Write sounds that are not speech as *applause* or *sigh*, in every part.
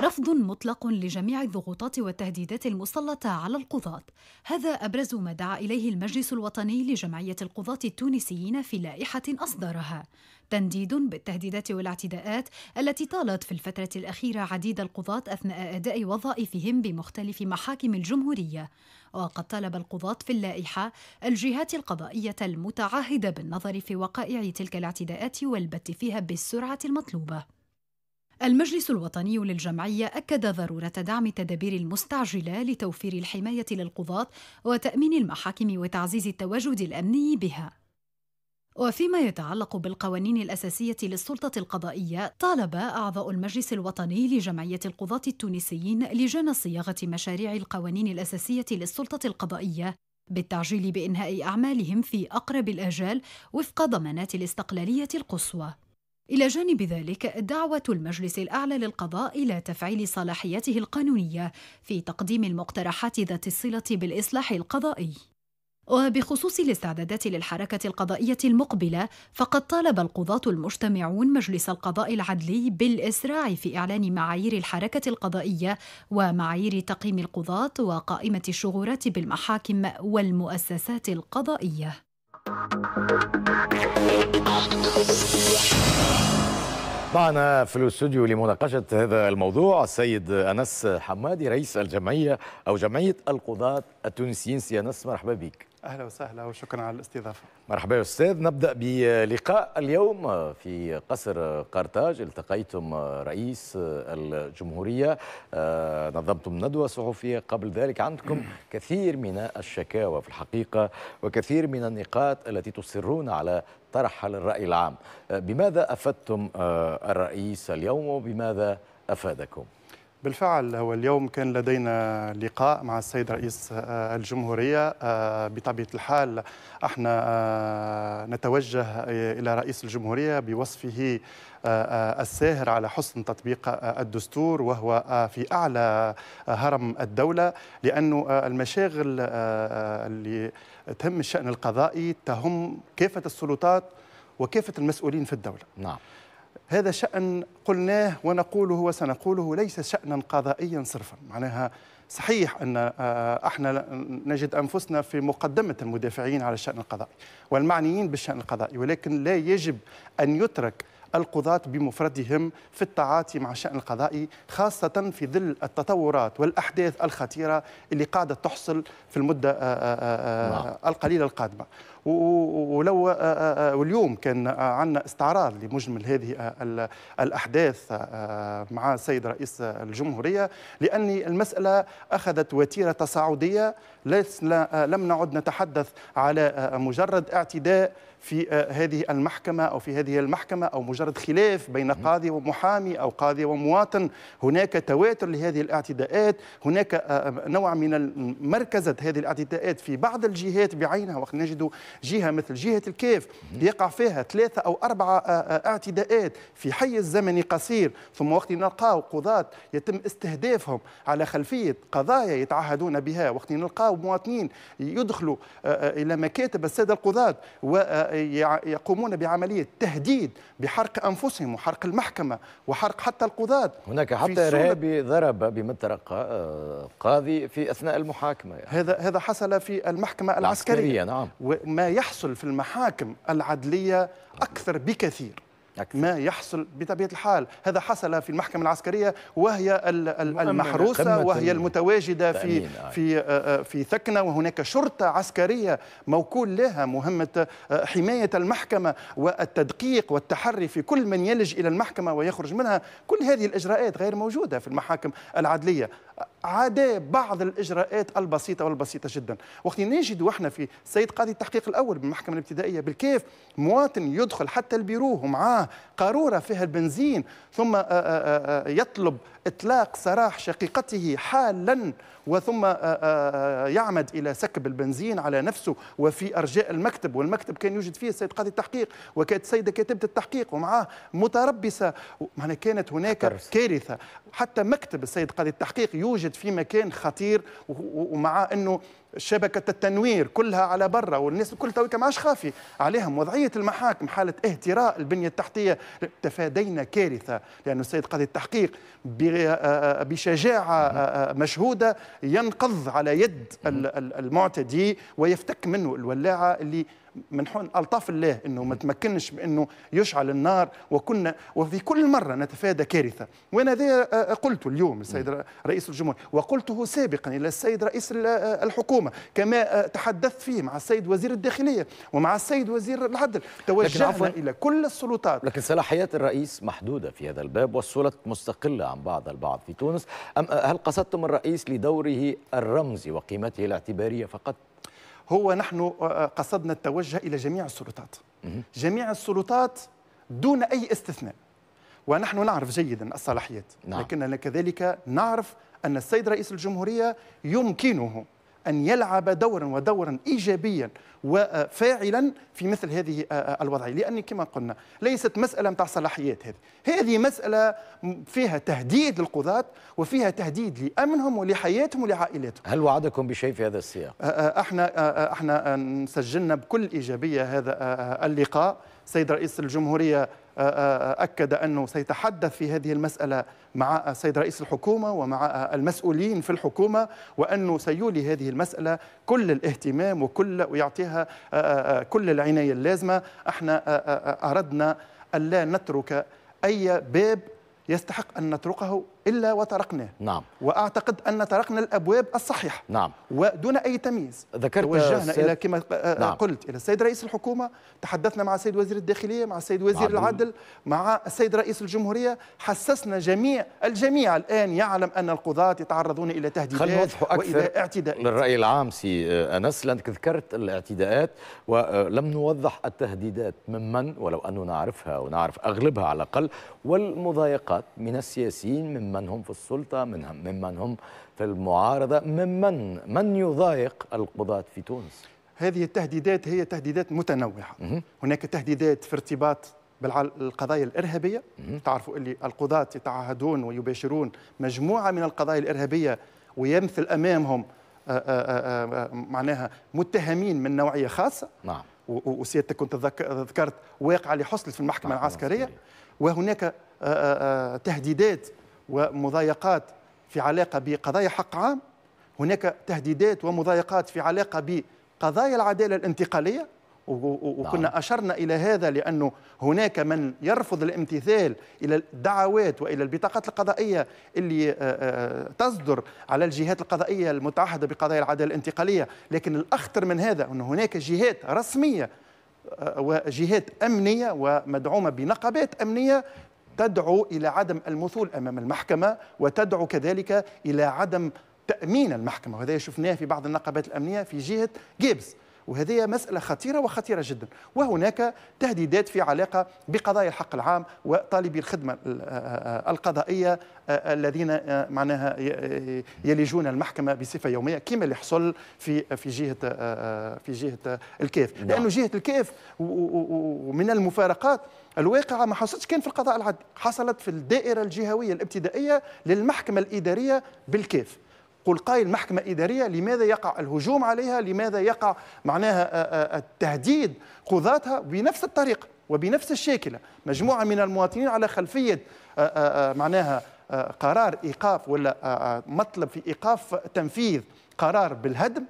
رفض مطلق لجميع الضغوطات والتهديدات المسلطة على القضاة هذا أبرز ما دعا إليه المجلس الوطني لجمعية القضاة التونسيين في لائحة أصدرها تنديد بالتهديدات والاعتداءات التي طالت في الفترة الأخيرة عديد القضاة أثناء أداء وظائفهم بمختلف محاكم الجمهورية وقد طلب القضاة في اللائحة الجهات القضائية المتعهدة بالنظر في وقائع تلك الاعتداءات والبت فيها بالسرعة المطلوبة المجلس الوطني للجمعية أكد ضرورة دعم التدابير المستعجلة لتوفير الحماية للقضاة وتأمين المحاكم وتعزيز التواجد الأمني بها. وفيما يتعلق بالقوانين الأساسية للسلطة القضائية، طالب أعضاء المجلس الوطني لجمعية القضاة التونسيين لجان صياغة مشاريع القوانين الأساسية للسلطة القضائية بالتعجيل بإنهاء أعمالهم في أقرب الآجال وفق ضمانات الاستقلالية القصوى. إلى جانب ذلك دعوة المجلس الأعلى للقضاء إلى تفعيل صلاحيته القانونية في تقديم المقترحات ذات الصلة بالإصلاح القضائي. وبخصوص الاستعدادات للحركة القضائية المقبلة فقد طالب القضاة المجتمعون مجلس القضاء العدلي بالإسراع في إعلان معايير الحركة القضائية ومعايير تقييم القضاة وقائمة الشغورات بالمحاكم والمؤسسات القضائية معنا في الاستوديو لمناقشة هذا الموضوع السيد أنس حمادي رئيس الجمعية أو جمعية القضاة التونسيين سي أنس مرحبا بك اهلا وسهلا وشكرا على الاستضافه. مرحبا يا استاذ نبدا بلقاء اليوم في قصر قرطاج التقيتم رئيس الجمهوريه آه، نظمتم ندوه صحفيه قبل ذلك عندكم كثير من الشكاوى في الحقيقه وكثير من النقاط التي تصرون على طرحها للراي العام. آه، بماذا افدتم آه، الرئيس اليوم وبماذا افادكم؟ بالفعل هو اليوم كان لدينا لقاء مع السيد رئيس آه، الجمهورية آه، بطبيعة الحال احنا آه، نتوجه إلى رئيس الجمهورية بوصفه الساهر على حسن تطبيق الدستور وهو في أعلى هرم الدولة لأن المشاغل اللي تهم الشأن القضائي تهم كافة السلطات وكافة المسؤولين في الدولة نعم هذا شأن قلناه ونقوله وسنقوله ليس شأنا قضائيا صرفا معناها صحيح أن آه، آه، احنا نجد أنفسنا في مقدمة المدافعين على الشأن القضائي والمعنيين بالشأن القضائي ولكن لا يجب أن يترك القضاة بمفردهم في التعاطي مع الشأن القضائي خاصة في ظل التطورات والأحداث الخطيرة اللي قاعدة تحصل في المدة آه، آه، آه، نعم. القليلة القادمة ولو واليوم كان عندنا استعراض لمجمل هذه الاحداث مع السيد رئيس الجمهوريه لان المساله اخذت وتيره تصاعديه لم نعد نتحدث على مجرد اعتداء في آه، هذه المحكمة أو في هذه المحكمة أو مجرد خلاف بين قاضي ومحامي أو قاضي ومواطن هناك تواتر لهذه الاعتداءات هناك آه، آه، نوع من مركزة هذه الاعتداءات في بعض الجهات بعينها وقت نجد جهة مثل جهة الكيف يقع فيها ثلاثة أو أربعة اعتداءات في حي الزمن قصير ثم وقت نلقاو قضاة يتم استهدافهم على خلفية قضايا يتعهدون بها وقت نلقاو مواطنين يدخلوا إلى مكاتب السادة القضاة و يقومون بعملية تهديد بحرق أنفسهم وحرق المحكمة وحرق حتى القضاة هناك حتى إرهابي ضرب بمطرقة قاضي في أثناء المحاكمة يعني. هذا هذا حصل في المحكمة العسكرية, العسكرية نعم. وما يحصل في المحاكم العدلية أكثر بكثير ما يحصل بطبيعة الحال هذا حصل في المحكمة العسكرية وهي المحروسة وهي المتواجدة في آه. في آه، آه، في ثكنة وهناك شرطة عسكرية موكول لها مهمة حماية المحكمة والتدقيق والتحري في كل من يلج إلى المحكمة ويخرج منها كل هذه الإجراءات غير موجودة في المحاكم العدلية عدا بعض الاجراءات البسيطه والبسيطه جدا وقت نجد واحنا في سيد قاضي التحقيق الاول بالمحكمه الابتدائيه بالكيف مواطن يدخل حتى البيرو ومعاه قاروره فيها البنزين ثم آه، آه، آه، يطلب اطلاق سراح شقيقته حالا وثم يعمد الى سكب البنزين على نفسه وفي ارجاء المكتب والمكتب كان يوجد فيه السيد قاضي التحقيق وكانت سيده كاتبه التحقيق ومعاه متربصه معنى كانت هناك كارثه حتى مكتب السيد قاضي التحقيق توجد في مكان خطير ومع انه شبكه التنوير كلها على برا والناس الكل تويكا ما عادش خافي عليهم وضعيه المحاكم حاله اهتراء البنيه التحتيه تفادينا كارثه لانه السيد قاضي التحقيق آه، آه، بشجاعه آه، مشهوده ينقض على يد المعتدي ويفتك منه الولاعه اللي من حول الطاف الله انه ما تمكنش بانه يشعل النار وكنا وفي كل مره نتفادى كارثه وانا ذا آه، آه، قلت اليوم السيد رئيس الجمهوريه وقلته سابقا الى السيد رئيس آه، الحكومه كما تحدثت فيه مع السيد وزير الداخليه ومع السيد وزير العدل توجهنا الى كل السلطات لكن صلاحيات الرئيس محدوده في هذا الباب والسلطة مستقله عن بعض البعض في تونس أم هل قصدتم الرئيس لدوره الرمزي وقيمته الاعتباريه فقط هو نحن آه، آه، قصدنا التوجه إلى جميع السلطات جميع السلطات دون أي استثناء ونحن نعرف جيدا الصلاحيات نعم. لكننا كذلك نعرف أن السيد رئيس الجمهورية يمكنه أن يلعب دورا ودورا إيجابيا وفاعلا في مثل هذه آه، آه، الوضعيه لان كما قلنا ليست مساله نتاع صلاحيات هذه هذه مساله فيها تهديد للقضاه وفيها تهديد لامنهم ولحياتهم ولعائلاتهم هل وعدكم بشيء في هذا السياق آه، احنا احنا سجلنا بكل ايجابيه هذا اللقاء سيد رئيس الجمهوريه آه، آه، آه، أكد أنه سيتحدث في هذه المسألة مع السيد رئيس الحكومة ومع المسؤولين في الحكومة وأنه سيولي هذه المسألة كل الاهتمام وكل ويعطيها كل العناية اللازمة احنا أردنا ألا نترك أي باب يستحق أن نتركه إلا وطرقناه نعم وأعتقد أن طرقنا الأبواب الصحيحة نعم ودون أي تمييز ذكرت توجهنا إلى كما آه، نعم. قلت إلى السيد رئيس الحكومة تحدثنا مع السيد وزير الداخلية مع السيد وزير مع العدل مع السيد رئيس الجمهورية حسسنا جميع الجميع الآن يعلم أن القضاة يتعرضون إلى تهديدات وإلى اعتداءات للرأي العام سي آه، أنس لأنك ذكرت الاعتداءات ولم آه، نوضح التهديدات ممن ولو أنه نعرفها ونعرف أغلبها على الأقل والمضايقات من السياسيين ممن ممن هم في السلطة من ممن هم في المعارضة ممن من يضايق القضاة في تونس هذه التهديدات هي تهديدات متنوعة هناك تهديدات في ارتباط بالقضايا الإرهابية تعرفوا اللي القضاة يتعهدون ويباشرون مجموعة من القضايا الإرهابية ويمثل أمامهم آآ آه، آآ آه، آآ آه، معناها متهمين من نوعية خاصة نعم وسيادتك كنت ذكرت واقعة حصلت في المحكمة نعم، العسكرية نعم، وهناك تهديدات ومضايقات في علاقة بقضايا حق عام هناك تهديدات ومضايقات في علاقة بقضايا العدالة الانتقالية نعم. وكنا نعم. أشرنا إلى هذا لأنه هناك من يرفض الامتثال إلى الدعوات وإلى البطاقات القضائية اللي آه، آه، آه، تصدر على الجهات القضائية المتعهدة بقضايا العدالة الانتقالية لكن الأخطر من هذا أن هناك جهات رسمية وجهات أمنية ومدعومة بنقابات أمنية تدعو الى عدم المثول امام المحكمه وتدعو كذلك الى عدم تامين المحكمه وهذا شفناه في بعض النقابات الامنيه في جهه جيبس وهذه مسألة خطيرة وخطيرة جدا وهناك تهديدات في علاقة بقضايا الحق العام وطالبي الخدمة آه، آه، آه، القضائية الذين معناها يلجون المحكمة بصفة يومية كما اللي حصل في في جهة في جهة الكيف نعم. لأنه جهة الكيف ومن المفارقات الواقعة ما حصلتش كان في القضاء العادي حصلت في الدائرة الجهوية الابتدائية للمحكمة الإدارية بالكيف قل قائل محكمة إدارية لماذا يقع الهجوم عليها لماذا يقع معناها آه، آه، آه، التهديد قضاتها بنفس الطريقة وبنفس الشاكلة مجموعة من المواطنين على خلفية معناها قرار إيقاف ولا مطلب في إيقاف تنفيذ قرار بالهدم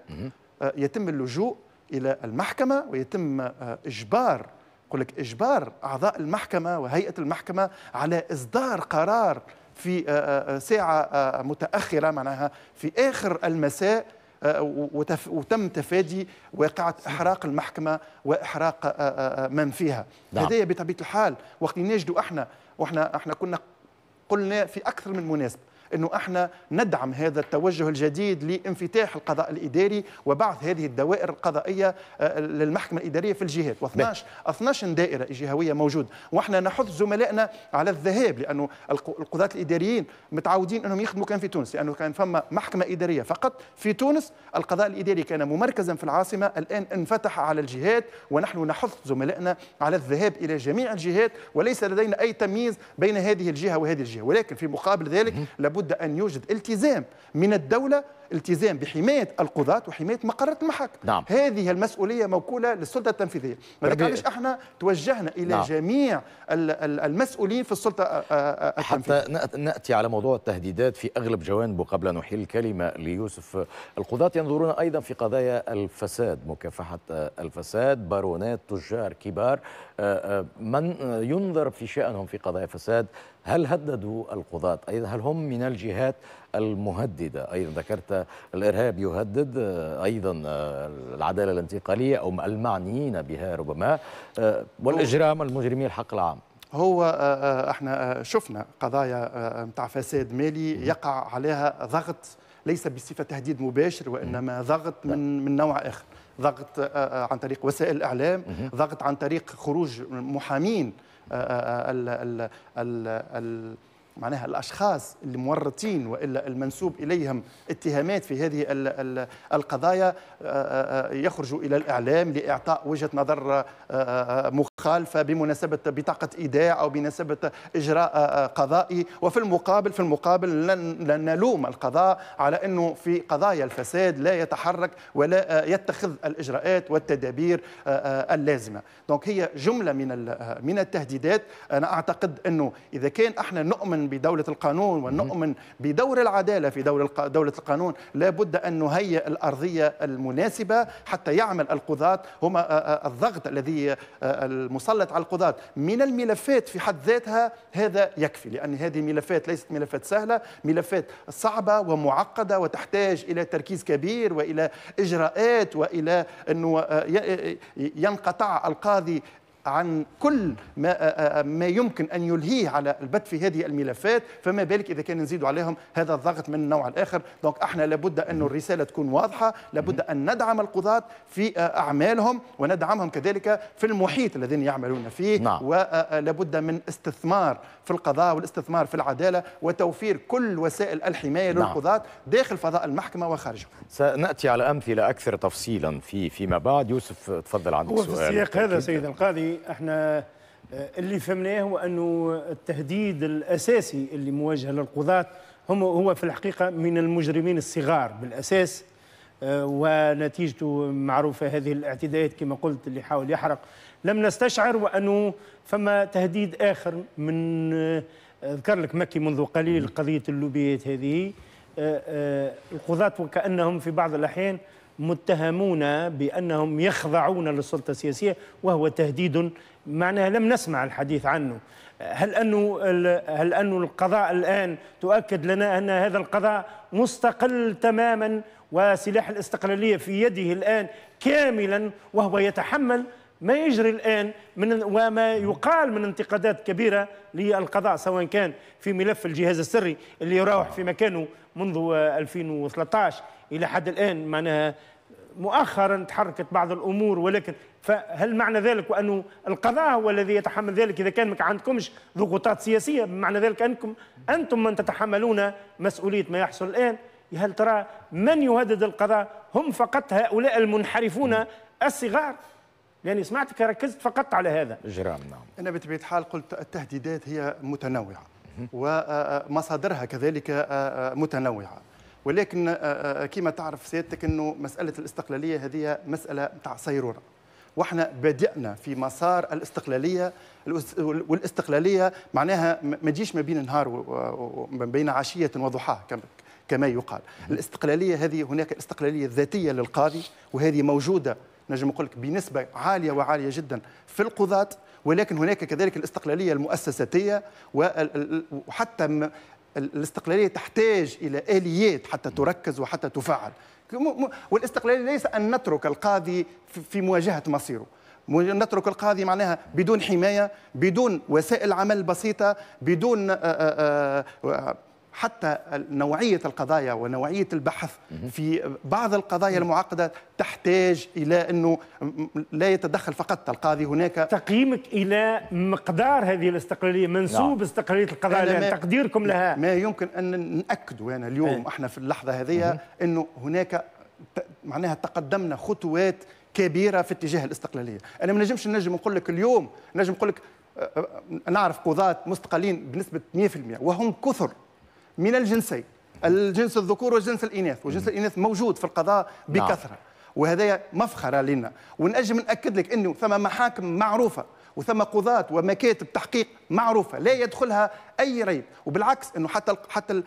يتم اللجوء إلى المحكمة ويتم إجبار يقول لك إجبار أعضاء المحكمة وهيئة المحكمة على إصدار قرار في آه، آه، آه، ساعة متأخرة معناها في آخر المساء وتم تفادي واقعة إحراق المحكمة وإحراق من فيها نعم. هذا بطبيعة الحال وقت نجدوا احنا واحنا احنا كنا قلنا في أكثر من مناسبة أنه احنا ندعم هذا التوجه الجديد لانفتاح القضاء الإداري وبعث هذه الدوائر القضائية آه، للمحكمة الإدارية في الجهات و12 12 نعم. دائرة جهوية موجود واحنا نحث زملائنا على الذهاب لأنه القضاة الإداريين متعودين أنهم يخدموا كان في تونس لأنه كان فما محكمة إدارية فقط في تونس القضاء الإداري كان ممركزا في العاصمة الآن انفتح على الجهات ونحن نحث زملائنا على الذهاب إلى جميع الجهات وليس لدينا أي تمييز بين هذه الجهة وهذه الجهة ولكن في مقابل ذلك لابد لابد أن يوجد التزام من الدولة التزام بحماية القضاة وحماية مقرات المحك نعم. هذه المسؤولية موكولة للسلطة التنفيذية هذاك علاش احنا توجهنا إلى نعم. جميع المسؤولين في السلطة آه، آه، آه، التنفيذية حتى نأتي على موضوع التهديدات في أغلب جوانبه قبل أن أحيل الكلمة ليوسف القضاة ينظرون أيضا في قضايا الفساد مكافحة الفساد بارونات تجار كبار من ينظر في شأنهم في قضايا فساد هل هددوا القضاة أيضا هل هم من الجهات المهددة أيضا ذكرت الإرهاب يهدد آه، أيضا آه، العدالة الانتقالية أو المعنيين بها ربما آه، والإجرام المجرمين الحق العام هو احنا شفنا قضايا نتاع فساد مالي يقع عليها ضغط ليس بصفه تهديد مباشر وانما ضغط نعم. من من نوع اخر ضغط عن طريق وسائل الاعلام ضغط عن طريق خروج محامين آه، آه، آه، ال ال معناها الاشخاص المورطين والا المنسوب اليهم اتهامات في هذه القضايا يخرجوا الى الاعلام لاعطاء وجهه نظر مخ خالفه بمناسبه بطاقه ايداع او بمناسبه اجراء آه، آه، قضائي وفي المقابل في المقابل لن نلوم القضاء على انه في قضايا الفساد لا يتحرك ولا آه، يتخذ الاجراءات والتدابير اللازمه دونك هي جمله من من التهديدات انا اعتقد انه اذا كان احنا نؤمن بدوله القانون ونؤمن بدور العداله في دوله دوله القانون لابد ان نهيئ الارضيه المناسبه حتى يعمل القضاه هما الضغط الذي المسلط على القضاة من الملفات في حد ذاتها هذا يكفي لأن هذه ملفات ليست ملفات سهلة ملفات صعبة ومعقدة وتحتاج إلى تركيز كبير وإلى إجراءات وإلى أنه آه، آه، ينقطع القاضي عن كل ما ما يمكن ان يلهيه على البت في هذه الملفات فما بالك اذا كان نزيد عليهم هذا الضغط من النوع الاخر دونك احنا لابد انه الرساله تكون واضحه لابد ان ندعم القضاه في اعمالهم وندعمهم كذلك في المحيط الذين يعملون فيه نعم. ولابد من استثمار في القضاء والاستثمار في العداله وتوفير كل وسائل الحمايه نعم. للقضاه داخل فضاء المحكمه وخارجه سناتي على امثله اكثر تفصيلا في فيما بعد يوسف تفضل عندك سؤال في السياق هذا سيد القاضي احنا آه، اللي فهمناه هو انه التهديد الاساسي اللي موجه للقضاة هم هو في الحقيقه من المجرمين الصغار بالاساس آه، ونتيجته معروفه هذه الاعتداءات كما قلت اللي حاول يحرق لم نستشعر وانه فما تهديد اخر من آه، ذكر لك مكي منذ قليل قضيه اللوبيات هذه القضاة وكانهم في بعض الاحيان متهمون بأنهم يخضعون للسلطة السياسية وهو تهديد معناها لم نسمع الحديث عنه هل أنه, هل أنه القضاء الآن تؤكد لنا أن هذا القضاء مستقل تماما وسلاح الاستقلالية في يده الآن كاملا وهو يتحمل ما يجري الآن من وما يقال من انتقادات كبيرة للقضاء سواء كان في ملف الجهاز السري اللي يراوح في مكانه منذ 2013 الى حد الان معناها مؤخرا تحركت بعض الامور ولكن فهل معنى ذلك وانه القضاء هو الذي يتحمل ذلك اذا كان ما عندكمش ضغوطات سياسيه معنى ذلك انكم انتم من تتحملون مسؤوليه ما يحصل الان هل ترى من يهدد القضاء هم فقط هؤلاء المنحرفون الصغار لاني سمعتك ركزت فقط على هذا جرام نعم انا بطبيعه الحال قلت التهديدات هي متنوعه ومصادرها كذلك متنوعه ولكن آه، آه، كما تعرف سيادتك انه مساله الاستقلاليه هذه مساله نتاع صيرورة واحنا بدأنا في مسار الاستقلاليه والاستقلاليه معناها ما تجيش ما بين نهار وما بين عشيه وضحاها كما يقال الاستقلاليه هذه هناك الاستقلاليه الذاتيه للقاضي وهذه موجوده نجم نقول لك بنسبه عاليه وعاليه جدا في القضاه ولكن هناك كذلك الاستقلاليه المؤسساتيه وحتى الاستقلالية تحتاج إلى آليات حتى تركز وحتى تفعل والاستقلالية ليس أن نترك القاضي في مواجهة مصيره نترك القاضي معناها بدون حماية بدون وسائل عمل بسيطة بدون آه، آه، آه، حتى نوعية القضايا ونوعية البحث في بعض القضايا المعقدة تحتاج إلى أنه لا يتدخل فقط القاضي هناك تقييمك إلى مقدار هذه الاستقلالية منسوب لا. نعم. استقلالية القضاء لأن تقديركم لها ما يمكن أن نأكد أنا اليوم إيه. احنا في اللحظة هذه أنه هناك معناها تقدمنا خطوات كبيرة في اتجاه الاستقلالية أنا ما نجمش نجم نقول لك اليوم نجم نقول لك نعرف قضاة مستقلين بنسبة 100% وهم كثر من الجنسين الجنس الذكور والجنس الاناث وجنس الاناث موجود في القضاء نعم. بكثره وهذا مفخره لنا ونجم ناكد لك انه ثم محاكم معروفه وثم قضاة ومكاتب تحقيق معروفة لا يدخلها أي ريب وبالعكس أنه حتى حتى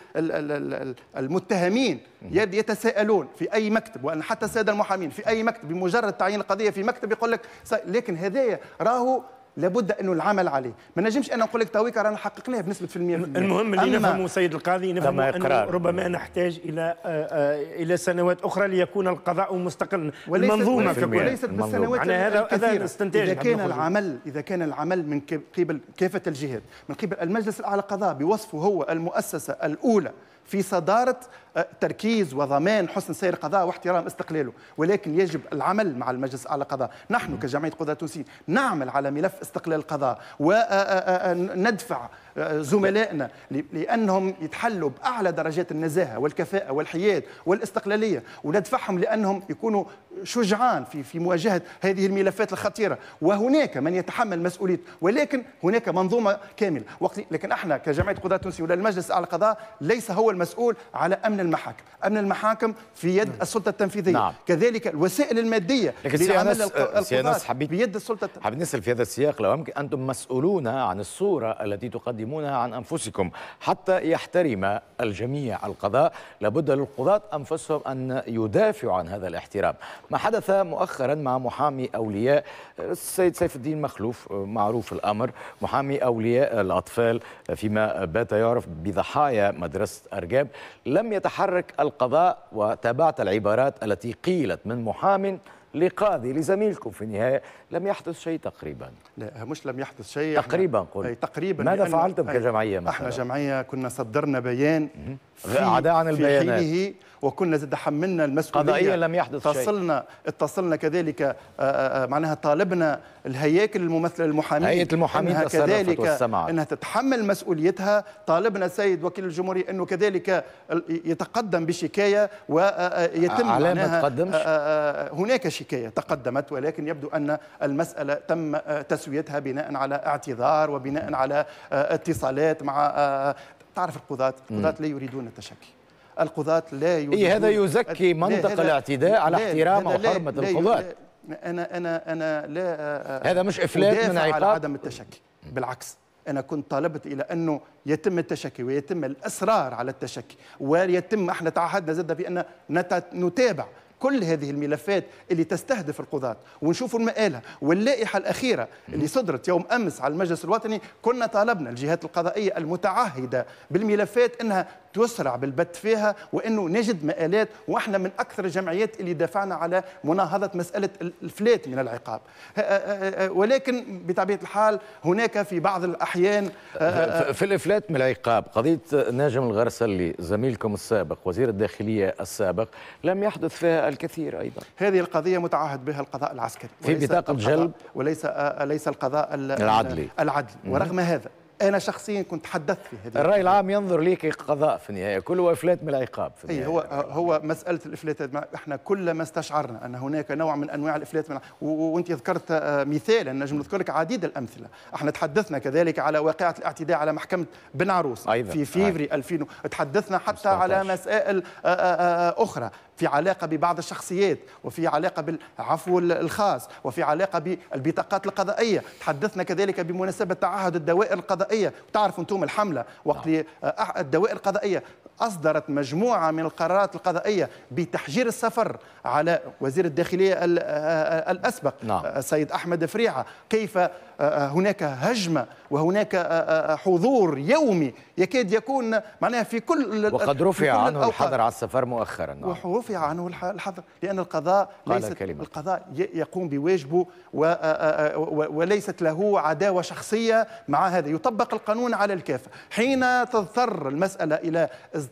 المتهمين يتساءلون في أي مكتب وأن حتى السادة المحامين في أي مكتب بمجرد تعيين القضية في مكتب يقول لك لكن هذايا راهو لابد انه العمل عليه ما نجمش انا نقول لك تويكا رانا حققناه بنسبه في المية المهم اللي نفهمه سيد القاضي نفهمه أنه ربما نحتاج الى آه، آه، الى سنوات اخرى ليكون القضاء مستقلا المنظومه ككل وليست بالسنوات هذا هذا استنتاج اذا كان العمل اذا كان العمل من قبل كافه الجهات من قبل المجلس الاعلى للقضاء بوصفه هو المؤسسه الاولى في صدارة آه، تركيز وضمان حسن سير القضاء واحترام استقلاله ولكن يجب العمل مع المجلس على القضاء نحن كجمعية قضاة تونسيين نعمل على ملف استقلال القضاء وندفع آه، آه، آه، زملائنا لانهم يتحلوا باعلى درجات النزاهه والكفاءه والحياد والاستقلاليه وندفعهم لانهم يكونوا شجعان في في مواجهه هذه الملفات الخطيره وهناك من يتحمل مسؤوليه ولكن هناك منظومه كامله وقت لكن احنا كجمعيه قضاة تونسي ولا المجلس الاعلى القضاء ليس هو المسؤول على امن المحاكم امن المحاكم في يد نعم. السلطه التنفيذيه نعم. كذلك الوسائل الماديه لعمل القضاة بيد السلطه حبيت نسال في هذا السياق لو يمكن انتم مسؤولون عن الصوره التي تقدم تقدمونها عن أنفسكم حتى يحترم الجميع القضاء لابد للقضاة أنفسهم أن يدافعوا عن هذا الاحترام ما حدث مؤخرا مع محامي أولياء السيد سيف الدين مخلوف معروف الأمر محامي أولياء الأطفال فيما بات يعرف بضحايا مدرسة أرجاب لم يتحرك القضاء وتابعت العبارات التي قيلت من محام لقاضي لزميلكم في النهاية لم يحدث شيء تقريبا لا مش لم يحدث شيء تقريبا قل أي تقريبا ماذا فعلتم كجمعية مثلا؟ احنا جمعية كنا صدرنا بيان عدا عن البيانات في حينه وكنا تحملنا المسؤولية قضائيا لم يحدث شيء اتصلنا اتصلنا كذلك آه، آه، آه، معناها طالبنا الهياكل الممثلة للمحامين هيئة المحامين كذلك انها تتحمل مسؤوليتها طالبنا السيد وكيل الجمهورية انه كذلك يتقدم بشكاية ويتم علامة تقدمش هناك شيء الشكاية تقدمت ولكن يبدو أن المسألة تم آه، تسويتها بناء على اعتذار وبناء على آه، اتصالات مع آه، تعرف القضاة القضاة لا يريدون التشكي القضاة لا يريدون إيه هذا يزكي منطق الاعتداء على احترام وحرمة القضاة أنا أنا أنا لا هذا مش إفلات من عقاب على عدم التشكي بالعكس انا كنت طالبت الى انه يتم التشكي ويتم الاصرار على التشكي ويتم احنا تعهدنا زاد بان نتابع كل هذه الملفات اللي تستهدف القضاة ونشوف المآلة واللائحة الأخيرة اللي صدرت يوم أمس على المجلس الوطني كنا طالبنا الجهات القضائية المتعهدة بالملفات أنها تسرع بالبت فيها وانه نجد مآلات واحنا من اكثر الجمعيات اللي دافعنا على مناهضه مساله الفلات من العقاب أه، أه، أه، ولكن بطبيعه الحال هناك في بعض الاحيان في الافلات من العقاب قضيه ناجم الغرسلي زميلكم السابق وزير الداخليه السابق لم يحدث فيها الكثير ايضا هذه القضيه متعهد بها القضاء العسكري في بطاقه جلب وليس ليس القضاء العدلي العدلي ورغم هذا انا شخصيا كنت تحدثت في هذه الراي العام ينظر ليك قضاء في النهايه كله افلات من العقاب في إيه، النهاية. اي هو هو مساله الافلات احنا كلما استشعرنا ان هناك نوع من انواع الافلات من وانت ذكرت آه، مثالا نجم نذكر لك عديد الامثله احنا تحدثنا كذلك على واقعه الاعتداء على محكمه بن عروس أيضا. في فيفري 2000 تحدثنا حتى على مسائل آه، آه، اخرى في علاقة ببعض الشخصيات وفي علاقة بالعفو الخاص وفي علاقة بالبطاقات القضائية تحدثنا كذلك بمناسبة تعهد الدوائر القضائية تعرفوا أنتم الحملة وقت نعم. الدوائر القضائية أصدرت مجموعة من القرارات القضائية بتحجير السفر على وزير الداخلية الأسبق نعم. السيد أحمد فريعة كيف أه، أه، هناك هجمه وهناك أه، حضور يومي يكاد يكون معناها في كل وقد رفع كل عنه الحظر على السفر مؤخرا نعم. ورفع عنه الحظر لان القضاء ليس القضاء يقوم بواجبه وليست له عداوه شخصيه مع هذا يطبق القانون على الكافه حين تضطر المساله الى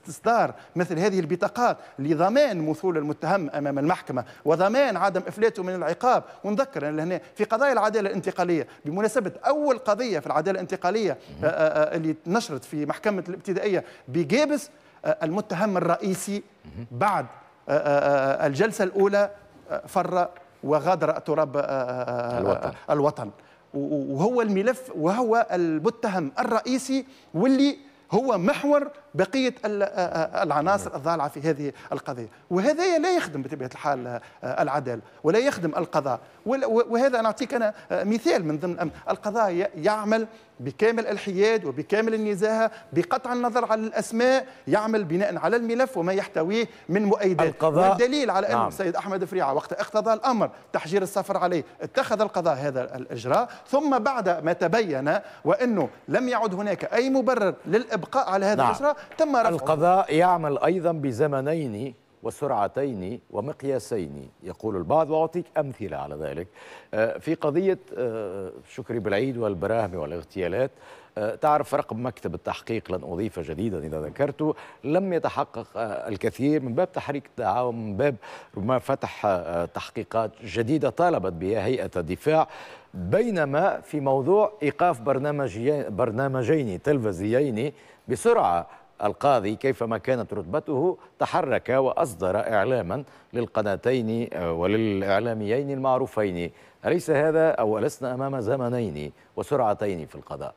اصدار مثل هذه البطاقات لضمان مثول المتهم امام المحكمه وضمان عدم افلاته من العقاب ونذكر هنا في قضايا العداله الانتقاليه بمناسبة أول قضية في العدالة الانتقالية آه، آه، آه، اللي نشرت في محكمة الابتدائية بجيبس المتهم الرئيسي بعد الجلسة الأولى فر وغادر تراب الوطن, الوطن. وهو الملف وهو المتهم الرئيسي واللي هو محور بقية العناصر نعم. الضالعة في هذه القضية وهذا لا يخدم بطبيعة الحال العدالة ولا يخدم القضاء وهذا نعطيك أنا مثال من ضمن القضاء يعمل بكامل الحياد وبكامل النزاهة بقطع النظر على الأسماء يعمل بناء على الملف وما يحتويه من مؤيدات القضاء والدليل على أن نعم. السيد أحمد فريعة وقت اقتضى الأمر تحجير السفر عليه اتخذ القضاء هذا الإجراء ثم بعد ما تبين وأنه لم يعد هناك أي مبرر للإبقاء على هذا نعم. الإجراء تم رفعه القضاء يعمل أيضا بزمنين وسرعتين ومقياسين يقول البعض وأعطيك أمثلة على ذلك آه، في قضية آه، شكري بالعيد والبراهمي والاغتيالات آه، تعرف رقم مكتب التحقيق لن أضيف جديدا إذا ذكرته لم يتحقق الكثير من باب تحريك الدعاوى من باب ربما فتح تحقيقات جديدة طالبت بها هيئة الدفاع بينما في موضوع إيقاف برنامجين, برنامجين تلفزيين بسرعة القاضي كيفما كانت رتبته تحرك وأصدر إعلاما للقناتين آه، وللإعلاميين المعروفين أليس هذا أو ألسنا أمام زمنين وسرعتين في القضاء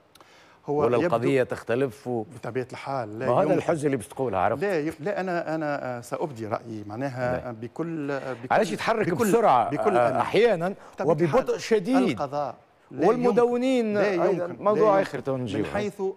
هو ولا القضية تختلف و... بطبيعة الحال لا هذا الحجة اللي بتقولها عرفت لا لا أنا أنا آه، سأبدي رأيي معناها بكل, آه، بكل علاش يتحرك بكل بسرعة بكل أحيانا وببطء شديد القضاء والمدونين يمكن موضوع آخر تنجيب من حيث آه،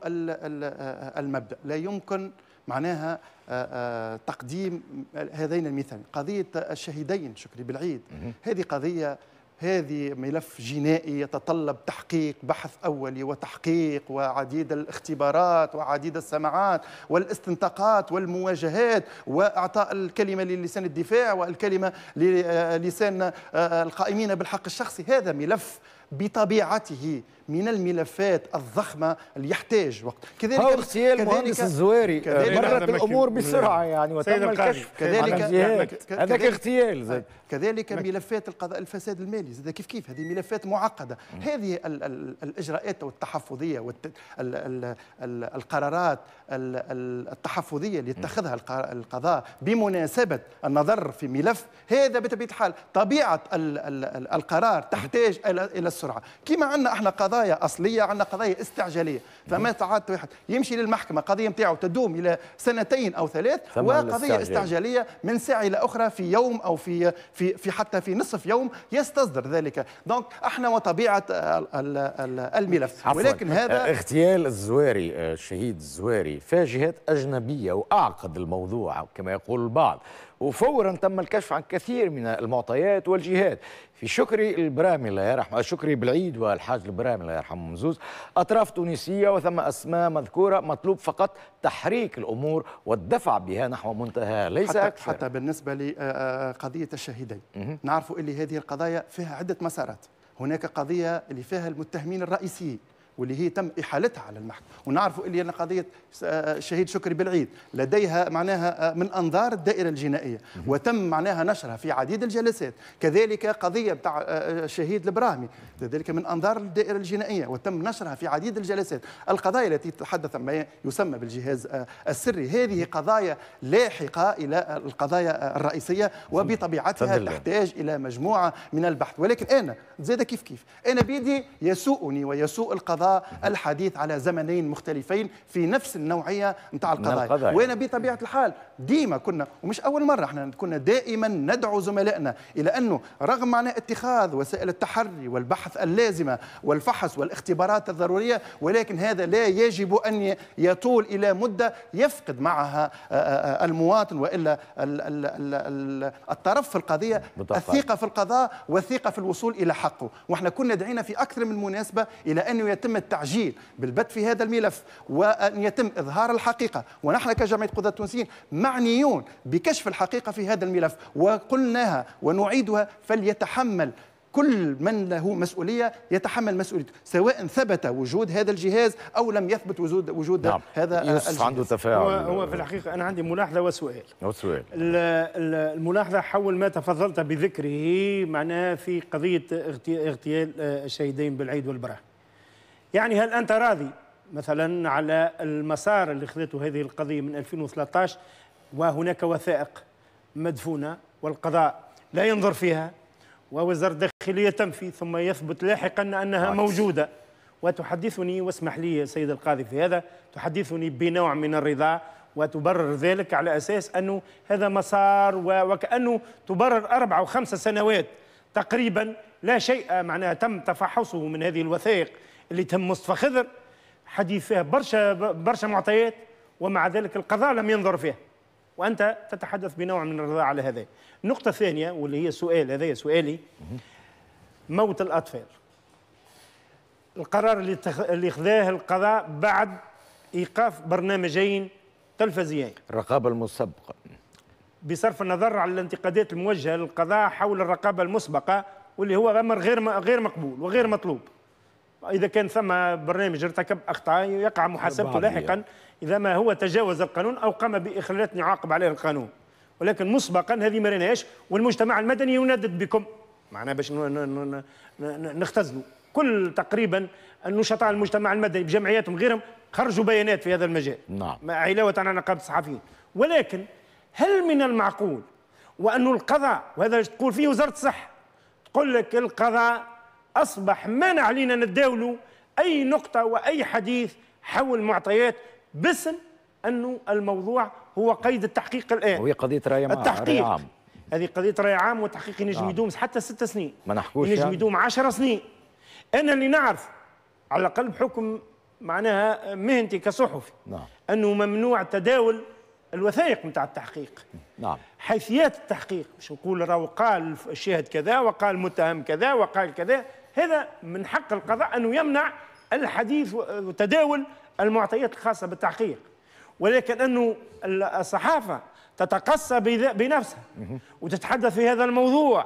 المبدأ لا يمكن معناها آه، آه، تقديم هذين المثالين قضية الشهيدين شكري بالعيد هذه قضية هذه ملف جنائي يتطلب تحقيق بحث أولي وتحقيق وعديد الاختبارات وعديد السماعات والاستنطاقات والمواجهات وإعطاء الكلمة للسان الدفاع والكلمة للسان آه، القائمين بالحق الشخصي هذا ملف بطبيعته من الملفات الضخمة اللي يحتاج وقت كذلك اغتيال مهندس الزواري آه، مرت الأمور بسرعة يعني وتم الكشف كذلك هذاك اغتيال كذلك ملفات القضاء الفساد المالي الانساني زاد كيف كيف هذه ملفات معقده هذه ال ال الاجراءات التحفظيه والقرارات التحفظيه اللي اتخذها القضاء بمناسبه النظر في ملف هذا بطبيعه الحال طبيعه القرار تحتاج الى السرعه كما عندنا احنا قضايا اصليه عندنا قضايا استعجاليه فما ساعات واحد يمشي للمحكمه القضيه نتاعو تدوم الى سنتين او ثلاث وقضيه استعجاليه من ساعه الى اخرى في يوم او في في في حتى في نصف يوم يستصدر ذلك دونك احنا وطبيعه الملف ولكن هذا اغتيال الزواري الشهيد الزواري فاجهه اجنبيه واعقد الموضوع كما يقول البعض وفورا تم الكشف عن كثير من المعطيات والجهات في شكري البرامي الله يرحمه شكري بالعيد والحاج البرامي الله يرحمه مزوز أطراف تونسية وثم أسماء مذكورة مطلوب فقط تحريك الأمور والدفع بها نحو منتهى ليس حتى, أكثر. حتى بالنسبة لقضية آه، آه، الشهيدين نعرف اللي هذه القضايا فيها عدة مسارات هناك قضية اللي فيها المتهمين الرئيسيين واللي هي تم احالتها على المحكمه ونعرفوا اللي أن قضيه الشهيد آه، شكري بالعيد لديها معناها آه، من انظار الدائره الجنائيه وتم معناها نشرها في عديد الجلسات كذلك قضيه بتاع آه، الشهيد البراهمي كذلك من انظار الدائره الجنائيه وتم نشرها في عديد الجلسات القضايا التي تتحدث ما يسمى بالجهاز السري هذه قضايا لاحقه الى القضايا الرئيسيه وبطبيعتها تحتاج الى مجموعه من البحث ولكن انا زاد كيف كيف انا بيدي يسوءني ويسوء القضاء الحديث على زمنين مختلفين في نفس النوعيه نتاع القضايا وانا بطبيعه الحال ديما كنا ومش اول مره احنا كنا دائما ندعو زملائنا الى انه رغم معنى اتخاذ وسائل التحري والبحث اللازمه والفحص والاختبارات الضروريه ولكن هذا لا يجب ان يطول الى مده يفقد معها المواطن والا الطرف في القضيه الثقه في القضاء والثقه في الوصول الى حقه واحنا كنا دعينا في اكثر من مناسبه الى انه يتم التعجيل بالبت في هذا الملف وأن يتم إظهار الحقيقة ونحن كجمعية قضاة التونسيين معنيون بكشف الحقيقة في هذا الملف وقلناها ونعيدها فليتحمل كل من له مسؤوليه يتحمل مسؤوليته سواء ثبت وجود هذا الجهاز او لم يثبت وجود وجود نعم. هذا الجهاز عنده تفاعل هو, هو في الحقيقه انا عندي ملاحظه وسؤال وسؤال الملاحظه حول ما تفضلت بذكره معناه في قضيه اغتيال آه، الشهيدين بالعيد والبراء يعني هل أنت راضي مثلا على المسار اللي خذته هذه القضية من 2013 وهناك وثائق مدفونة والقضاء لا ينظر فيها ووزارة الداخلية تنفي ثم يثبت لاحقا أنها موجودة وتحدثني واسمح لي سيد القاضي في هذا تحدثني بنوع من الرضا وتبرر ذلك على أساس أنه هذا مسار وكأنه تبرر أربع أو خمس سنوات تقريبا لا شيء معناها تم تفحصه من هذه الوثائق اللي تهم مصطفى خضر حديث فيها برشا برشا معطيات ومع ذلك القضاء لم ينظر فيها وانت تتحدث بنوع من الرضا على هذا النقطه الثانيه واللي هي سؤال هذا سؤالي موت الاطفال القرار اللي تخ... اللي خذاه القضاء بعد ايقاف برنامجين تلفزيين الرقابه المسبقه بصرف النظر على الانتقادات الموجهه للقضاء حول الرقابه المسبقه واللي هو امر غير غير مقبول وغير مطلوب إذا كان ثم برنامج ارتكب أخطاء يقع محاسبته لاحقا إذا ما هو تجاوز القانون أو قام بإخلالات يعاقب عليها القانون ولكن مسبقا هذه ما ريناهاش والمجتمع المدني يندد بكم معناها باش نختزلوا كل تقريبا النشطاء المجتمع المدني بجمعياتهم غيرهم خرجوا بيانات في هذا المجال نعم علاوة على نقابة الصحفيين ولكن هل من المعقول وأن القضاء وهذا تقول فيه وزارة الصحة تقول لك القضاء أصبح مانع علينا نتداولوا أي نقطة وأي حديث حول معطيات باسم أنه الموضوع هو قيد التحقيق الآن وهي قضية رأي التحقيق رأي عام هذه قضية رأي عام والتحقيق ينجم نعم. يدوم حتى ست سنين ما نحكوش ينجم يعني. يدوم 10 سنين أنا اللي نعرف على الأقل بحكم معناها مهنتي كصحفي نعم. أنه ممنوع تداول الوثائق نتاع التحقيق نعم حيثيات التحقيق مش نقول راهو قال الشاهد كذا وقال المتهم كذا وقال كذا هذا من حق القضاء أنه يمنع الحديث وتداول المعطيات الخاصة بالتحقيق ولكن أنه الصحافة تتقصى بنفسها وتتحدث في هذا الموضوع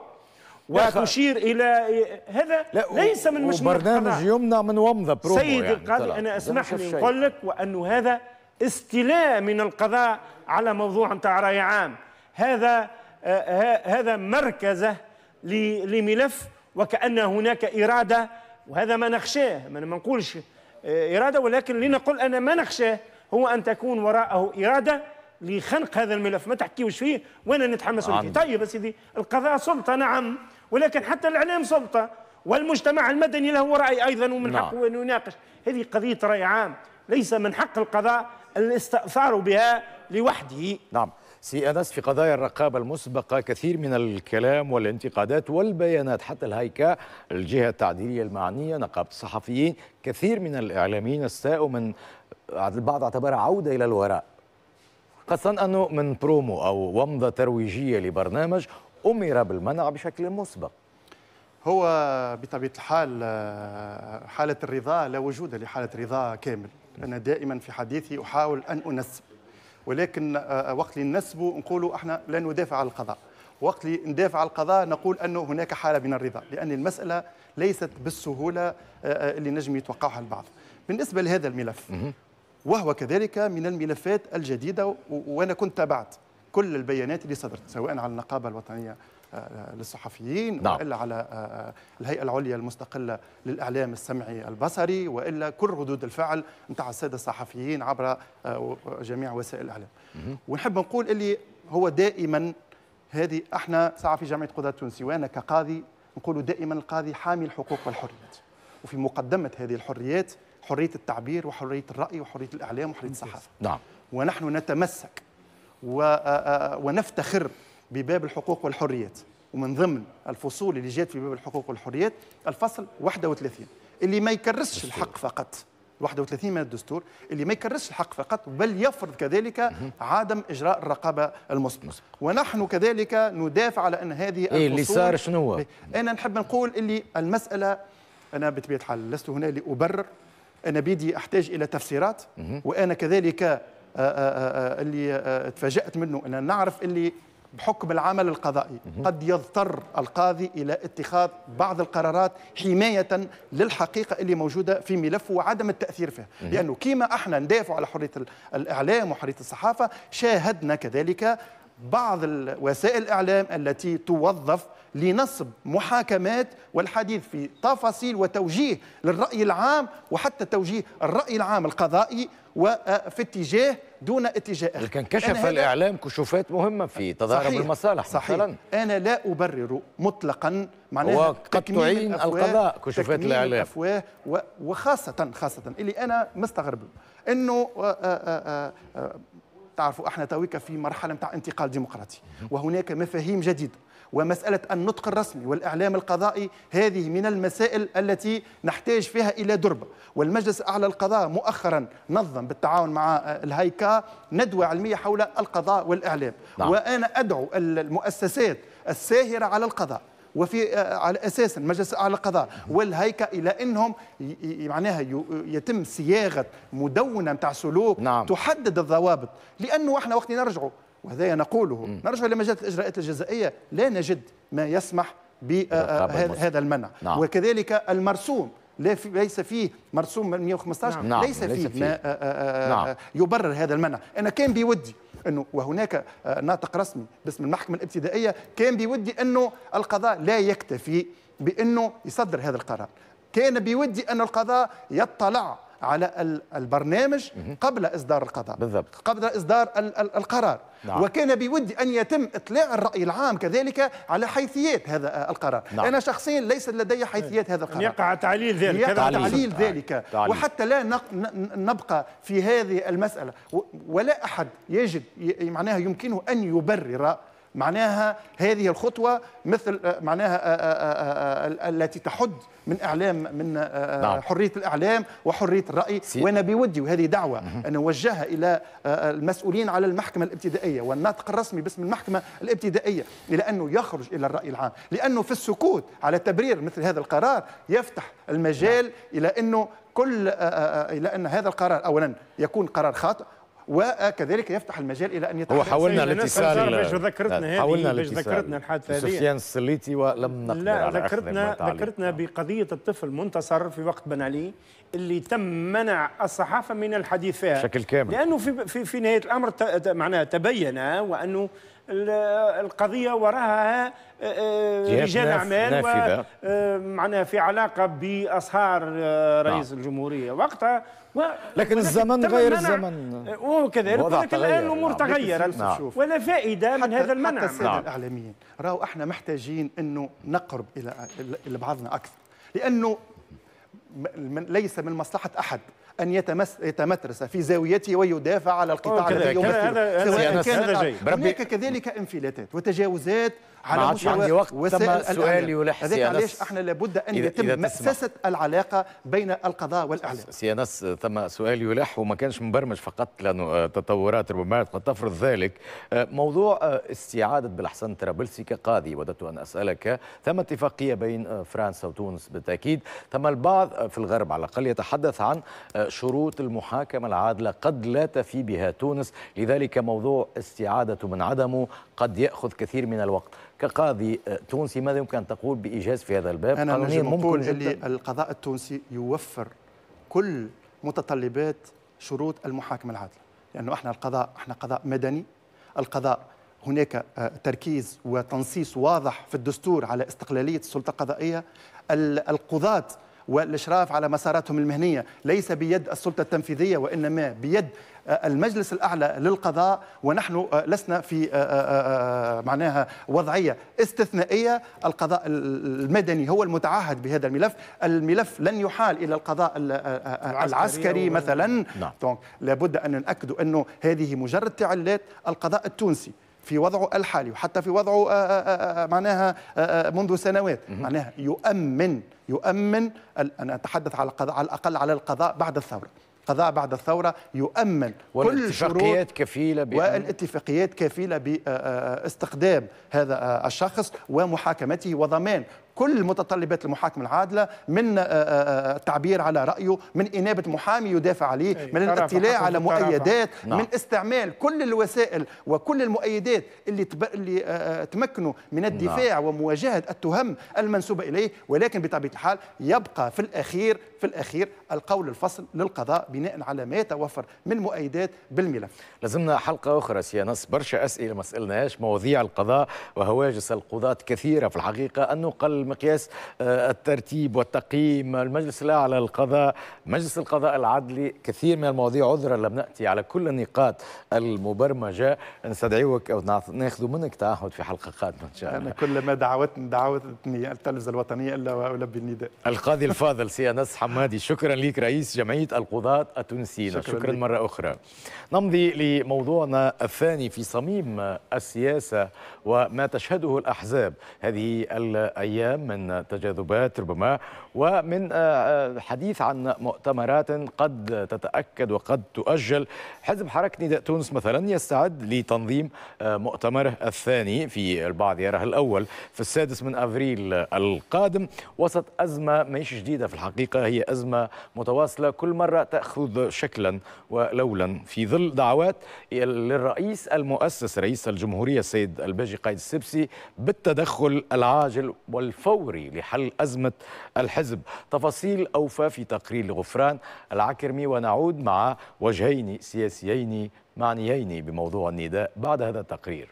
وتشير الى هذا لا ليس من مش برنامج يمنع من ومضه سيد يعني القاضي انا اسمح لي اقول لك وانه هذا استيلاء من القضاء على موضوع نتاع راي عام هذا آه هذا مركزه لملف وكأن هناك إرادة وهذا ما نخشاه ما نقولش آه، إرادة ولكن لنقول أنا ما نخشاه هو أن تكون وراءه إرادة لخنق هذا الملف ما تحكيوش فيه وانا نتحمس نعم. فيه طيب يا سيدي القضاء سلطه نعم ولكن حتى الاعلام سلطه والمجتمع المدني له راي ايضا ومن نعم. حقه ان يناقش هذه قضيه راي عام ليس من حق القضاء الاستئثار بها لوحده نعم سي أنس في قضايا الرقابة المسبقة كثير من الكلام والانتقادات والبيانات حتى الهيكة الجهة التعديلية المعنية نقابة الصحفيين كثير من الإعلاميين استاءوا من البعض اعتبرها عودة إلى الوراء خاصة أنه من برومو أو ومضة ترويجية لبرنامج أمر بالمنع بشكل مسبق هو بطبيعة الحال آه، حالة الرضا لا وجود لحالة رضا كامل أنا دائما في حديثي أحاول أن أنسب ولكن آه، آه، وقت اللي نسبوا نقولوا احنا لا ندافع عن القضاء وقت اللي ندافع عن القضاء نقول انه هناك حاله من الرضا لان المساله ليست بالسهوله آه، اللي نجم يتوقعها البعض بالنسبه لهذا الملف وهو كذلك من الملفات الجديده وانا كنت تابعت كل البيانات اللي صدرت سواء على النقابه الوطنيه آه، للصحفيين نعم. والا على آه، آه، الهيئه العليا المستقله للاعلام السمعي البصري والا كل ردود الفعل نتاع الساده الصحفيين عبر جميع وسائل الاعلام ونحب نقول اللي هو دائما هذه احنا ساعه في جامعه قضاة التونسي وانا كقاضي نقول دائما القاضي حامي الحقوق والحريات وفي مقدمه هذه الحريات حريه التعبير وحريه الراي وحريه الاعلام وحريه الصحافه نعم ونحن نتمسك ونفتخر بباب الحقوق والحريات ومن ضمن الفصول اللي جات في باب الحقوق والحريات الفصل 31 اللي ما يكرسش الحق فقط 31 من الدستور اللي ما يكرسش الحق فقط بل يفرض كذلك عدم اجراء الرقابه المسبقه ونحن كذلك ندافع على ان هذه الفصول إيه اللي صار شنو إيه، انا نحب نقول اللي المساله انا بطبيعه الحال لست هنا لابرر انا بيدي احتاج الى تفسيرات وانا كذلك آآ آه، آآ آه، آه، اللي تفاجات منه ان نعرف اللي بحكم العمل القضائي قد يضطر القاضي إلى اتخاذ بعض القرارات حماية للحقيقة اللي موجودة في ملفه وعدم التأثير فيها لأنه كيما احنا ندافع على حرية الإعلام وحرية الصحافة شاهدنا كذلك بعض وسائل الإعلام التي توظف لنصب محاكمات والحديث في تفاصيل وتوجيه للرأي العام وحتى توجيه الرأي العام القضائي وفي آه، اتجاه دون اتجاه اخر لكن كشف الاعلام كشوفات مهمه في تضارب المصالح صحيح مثلا انا لا ابرر مطلقا معناها وقد تعين القضاء كشوفات الاعلام الافواه وخاصه خاصه اللي انا مستغرب انه آه، آه، تعرفوا احنا تويك في مرحله نتاع انتقال ديمقراطي وهناك مفاهيم جديده ومسألة النطق الرسمي والإعلام القضائي هذه من المسائل التي نحتاج فيها إلى دربة والمجلس الأعلى للقضاء مؤخرا نظم بالتعاون مع الهيكا ندوة علمية حول القضاء والإعلام نعم. وأنا أدعو المؤسسات الساهرة على القضاء وفي آه، على اساسا مجلس اعلى القضاء والهيكل الى انهم معناها يتم صياغه مدونه نتاع سلوك نعم. تحدد الضوابط لانه احنا وقت نرجعوا وهذا نقوله نرجع نرجع لمجالات الاجراءات الجزائيه لا نجد ما يسمح بهذا آه، آه، المنع نعم. وكذلك المرسوم لا في ليس فيه مرسوم 115 نعم. نعم. ليس, ليس فيه, فيه. ما آآ آآ نعم. يبرر هذا المنع انا كان بودي انه وهناك آه، ناطق رسمي باسم المحكمه الابتدائيه كان بيودي انه القضاء لا يكتفي بانه يصدر هذا القرار كان بيودي أن القضاء يطلع على البرنامج قبل إصدار القضاء بالضبط. قبل إصدار القرار نعم. وكان بودي أن يتم إطلاع الرأي العام كذلك على حيثيات هذا القرار نعم. أنا شخصيا ليس لدي حيثيات هذا القرار يقع تعليل ذلك يقع تعليل, تعليل ذلك تعليل. وحتى لا نبقى في هذه المسألة ولا أحد يجد معناها يمكنه أن يبرر معناها هذه الخطوة مثل آه، معناها آه، آه، التي تحد من إعلام من نعم. حرية الإعلام وحرية الرأي وأنا بودي وهذه دعوة أن أوجهها إلى المسؤولين على المحكمة الابتدائية والناطق الرسمي باسم المحكمة الابتدائية إلى أنه يخرج إلى الرأي العام لأنه في السكوت على تبرير مثل هذا القرار يفتح المجال نعم. إلى أنه كل إلى أن هذا القرار أولا يكون قرار خاطئ وكذلك يفتح المجال الى ان يتحدث هو حاولنا الاتصال باش ذكرتنا هذه باش ذكرتنا الحادثه هذه سفيان السليتي ولم نقدر لا على ذكرتنا ذكرتنا بقضيه الطفل منتصر في وقت بن علي اللي تم منع الصحافه من الحديث فيها بشكل كامل لانه في في, في نهايه الامر معناها تبين آه، وانه القضية وراها آه، آه، رجال أعمال معناها في علاقة باصهار رئيس نعم. الجمهورية وقتها لكن الزمن غير الزمن وكذلك ولكن الان الامور تغير نعم. ولا فائده من هذا المنع حتى الساده نعم. الاعلاميين راهو احنا محتاجين انه نقرب الى الى بعضنا اكثر لانه ليس من مصلحه احد ان يتمس يتمترس في زاويته ويدافع على القطاع الذي يمثله سواء كان هناك كذلك انفلاتات وتجاوزات على مستوى عندي وقت وسائل السؤال ولحسي هذاك علاش احنا لابد ان يتم مؤسسه العلاقة بين القضاء والإعلام سي أنس ثم سؤال يلح وما كانش مبرمج فقط لأنه آه، تطورات ربما قد تفرض ذلك آه، موضوع آه، استعادة بالحسن طرابلسي كقاضي وددت أن أسألك ثم اتفاقية بين فرنسا وتونس بالتأكيد ثم البعض في الغرب على الأقل يتحدث عن شروط المحاكمة العادلة قد لا تفي بها تونس لذلك موضوع استعادة من عدمه قد ياخذ كثير من الوقت كقاضي آه، تونسي ماذا يمكن ان تقول بايجاز في هذا الباب انا نجم اقول اللي القضاء التونسي يوفر كل متطلبات شروط المحاكمه العادله لانه يعني احنا القضاء احنا قضاء مدني القضاء هناك آه، تركيز وتنصيص واضح في الدستور على استقلاليه السلطه القضائيه القضاه والاشراف على مساراتهم المهنيه ليس بيد السلطه التنفيذيه وانما بيد المجلس الأعلى للقضاء ونحن آه، لسنا في آه، آه، معناها وضعية استثنائية القضاء المدني هو المتعهد بهذا الملف الملف لن يحال إلى القضاء العسكري مثلا دونك نعم. لابد أن نأكد أنه هذه مجرد تعليلات القضاء التونسي في وضعه الحالي وحتى في وضعه معناها منذ سنوات معناها يؤمن يؤمن انا اتحدث على على الاقل على القضاء بعد الثوره قضاء بعد الثورة يؤمن كل شروط كفيلة والاتفاقيات كفيلة باستقدام هذا الشخص ومحاكمته وضمان كل متطلبات المحاكمه العادله من آه، آه، آه، التعبير على رايه من انابه محامي يدافع عليه إيه، من الاطلاع على مؤيدات نعم. من استعمال كل الوسائل وكل المؤيدات اللي تب... اللي تمكنه من الدفاع نعم. ومواجهه التهم المنسوبه اليه ولكن بطبيعه الحال يبقى في الاخير في الاخير القول الفصل للقضاء بناء على ما يتوفر من مؤيدات بالملف لازمنا حلقه اخرى سي نص برشا اسئله ما سالناهاش مواضيع القضاء وهواجس القضاه كثيره في الحقيقه انه قل المقياس آه، الترتيب والتقييم المجلس الأعلى للقضاء مجلس القضاء العدلي كثير من المواضيع عذرا لم نأتي على كل النقاط المبرمجة نستدعيوك أو ناخذ منك تعهد في حلقة قادمة إن شاء الله أنا كل ما دعوتني دعوتني التلفزة الوطنية إلا وألبي النداء القاضي *laughs* الفاضل سي أنس حمادي شكرا لك رئيس جمعية القضاة التونسيين شكرا, شكرا مرة أخرى نمضي لموضوعنا الثاني في صميم السياسة وما تشهده الأحزاب هذه الأيام من تجاذبات ربما ومن آه، آه، حديث عن مؤتمرات قد تتأكد وقد تؤجل حزب حركة نداء تونس مثلا يستعد لتنظيم آه، مؤتمره الثاني في البعض يراه الأول في السادس من أفريل القادم وسط أزمة مش جديدة في الحقيقة هي أزمة متواصلة كل مرة تأخذ شكلا ولولا في ظل دعوات للرئيس المؤسس رئيس الجمهورية السيد الباجي قايد السبسي بالتدخل العاجل والفوري لحل أزمة الحزب الحزب تفاصيل أوفى في تقرير لغفران العكرمي ونعود مع وجهين سياسيين معنيين بموضوع النداء بعد هذا التقرير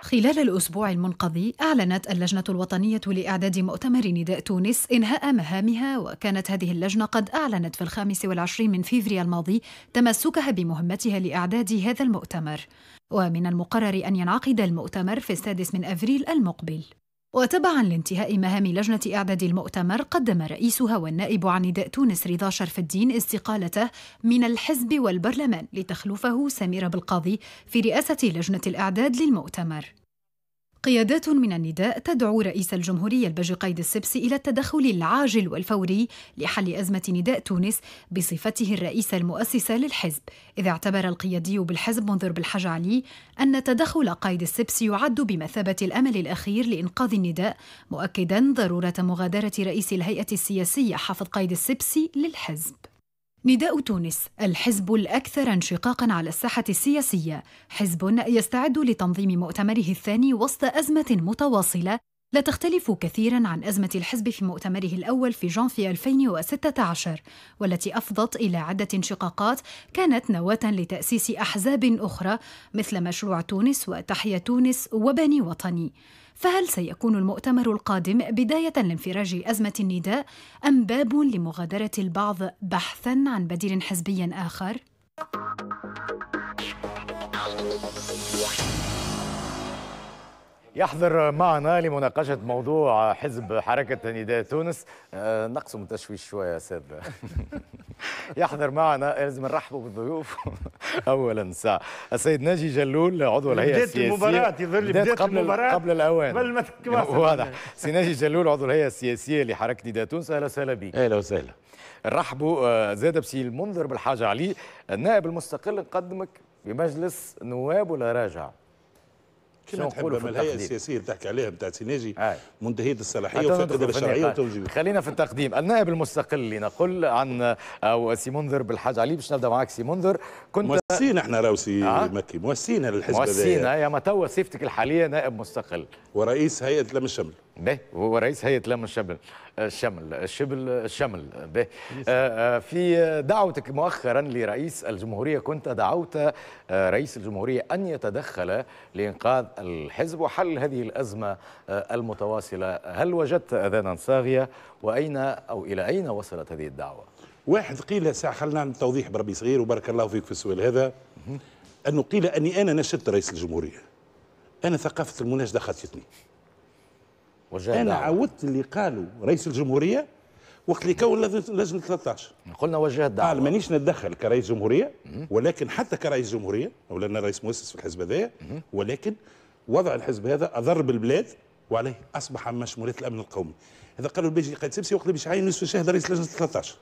خلال الأسبوع المنقضي أعلنت اللجنة الوطنية لإعداد مؤتمر نداء تونس إنهاء مهامها وكانت هذه اللجنة قد أعلنت في الخامس والعشرين من فيفري الماضي تمسكها بمهمتها لإعداد هذا المؤتمر ومن المقرر أن ينعقد المؤتمر في السادس من أفريل المقبل وتبعا لانتهاء مهام لجنة إعداد المؤتمر قدم رئيسها والنائب عن نداء تونس رضا شرف الدين استقالته من الحزب والبرلمان لتخلفه سميرة بالقاضي في رئاسة لجنة الإعداد للمؤتمر قيادات من النداء تدعو رئيس الجمهورية البجي قيد السبسي إلى التدخل العاجل والفوري لحل أزمة نداء تونس بصفته الرئيس المؤسسة للحزب إذا اعتبر القيادي بالحزب منذر بالحج علي أن تدخل قيد السبسي يعد بمثابة الأمل الأخير لإنقاذ النداء مؤكدا ضرورة مغادرة رئيس الهيئة السياسية حافظ قيد السبسي للحزب نداء تونس الحزب الأكثر انشقاقا على الساحة السياسية حزب يستعد لتنظيم مؤتمره الثاني وسط أزمة متواصلة لا تختلف كثيرا عن أزمة الحزب في مؤتمره الأول في جانفي 2016 والتي أفضت إلى عدة انشقاقات كانت نواة لتأسيس أحزاب أخرى مثل مشروع تونس وتحيا تونس وبني وطني فهل سيكون المؤتمر القادم بداية لانفراج أزمة النداء أم باب لمغادرة البعض بحثا عن بديل حزبي آخر؟ يحضر معنا لمناقشة موضوع حزب حركة نداء تونس آه، نقسم التشويش شوية يا سيد *laughs* يحضر معنا لازم نرحبوا بالضيوف *laughs* أولا ساعة السيد ناجي جلول عضو الهيئة السياسية المباراة يظهر لي قبل المباراة قبل الأوان قبل ما *laughs* واضح سي ناجي جلول عضو الهيئة السياسية لحركة نداء تونس أهلا وسهلا بك أهلا وسهلا نرحبوا آه، زاد بسي المنذر بالحاجة علي النائب المستقل نقدمك بمجلس نواب ولا راجع كلمة حبة في الهيئة السياسية اللي تحكي عليها بتاعت سيناجي آه. منتهية الصلاحية وفاقدة الشرعية آه. وتوجيهها خلينا في التقديم النائب المستقل لنقل عن أو آه، سي منذر بالحاج علي باش نبدا معك سي منذر كنت موسينا احنا راوسي آه؟ مكي موسينا للحزب موسينا يا ما تو صفتك الحالية نائب مستقل ورئيس هيئة لم الشمل به هو رئيس هيئه لام الشمل الشمل الشبل الشمل به آه، آه، في دعوتك مؤخرا لرئيس الجمهوريه كنت دعوت آه، رئيس الجمهوريه ان يتدخل لانقاذ الحزب وحل هذه الازمه المتواصله هل وجدت اذانا صاغيه واين او الى اين وصلت هذه الدعوه واحد قيل ساعه خلينا نعمل توضيح بربي صغير وبارك الله فيك في السؤال هذا انه قيل اني انا نشدت رئيس الجمهوريه انا ثقافه المناشده خاصتني انا عودت اللي قالوا رئيس الجمهوريه وقت اللي كون لجنه 13 قلنا وجه الدعوه قال مانيش نتدخل كرئيس جمهوريه ولكن حتى كرئيس جمهوريه او لان رئيس مؤسس في الحزب هذايا ولكن وضع الحزب هذا اضر بالبلاد وعليه اصبح مشموليه الامن القومي هذا قالوا البيجي قايد سبسي وقت اللي باش يعين نصف الشاهد رئيس لجنه 13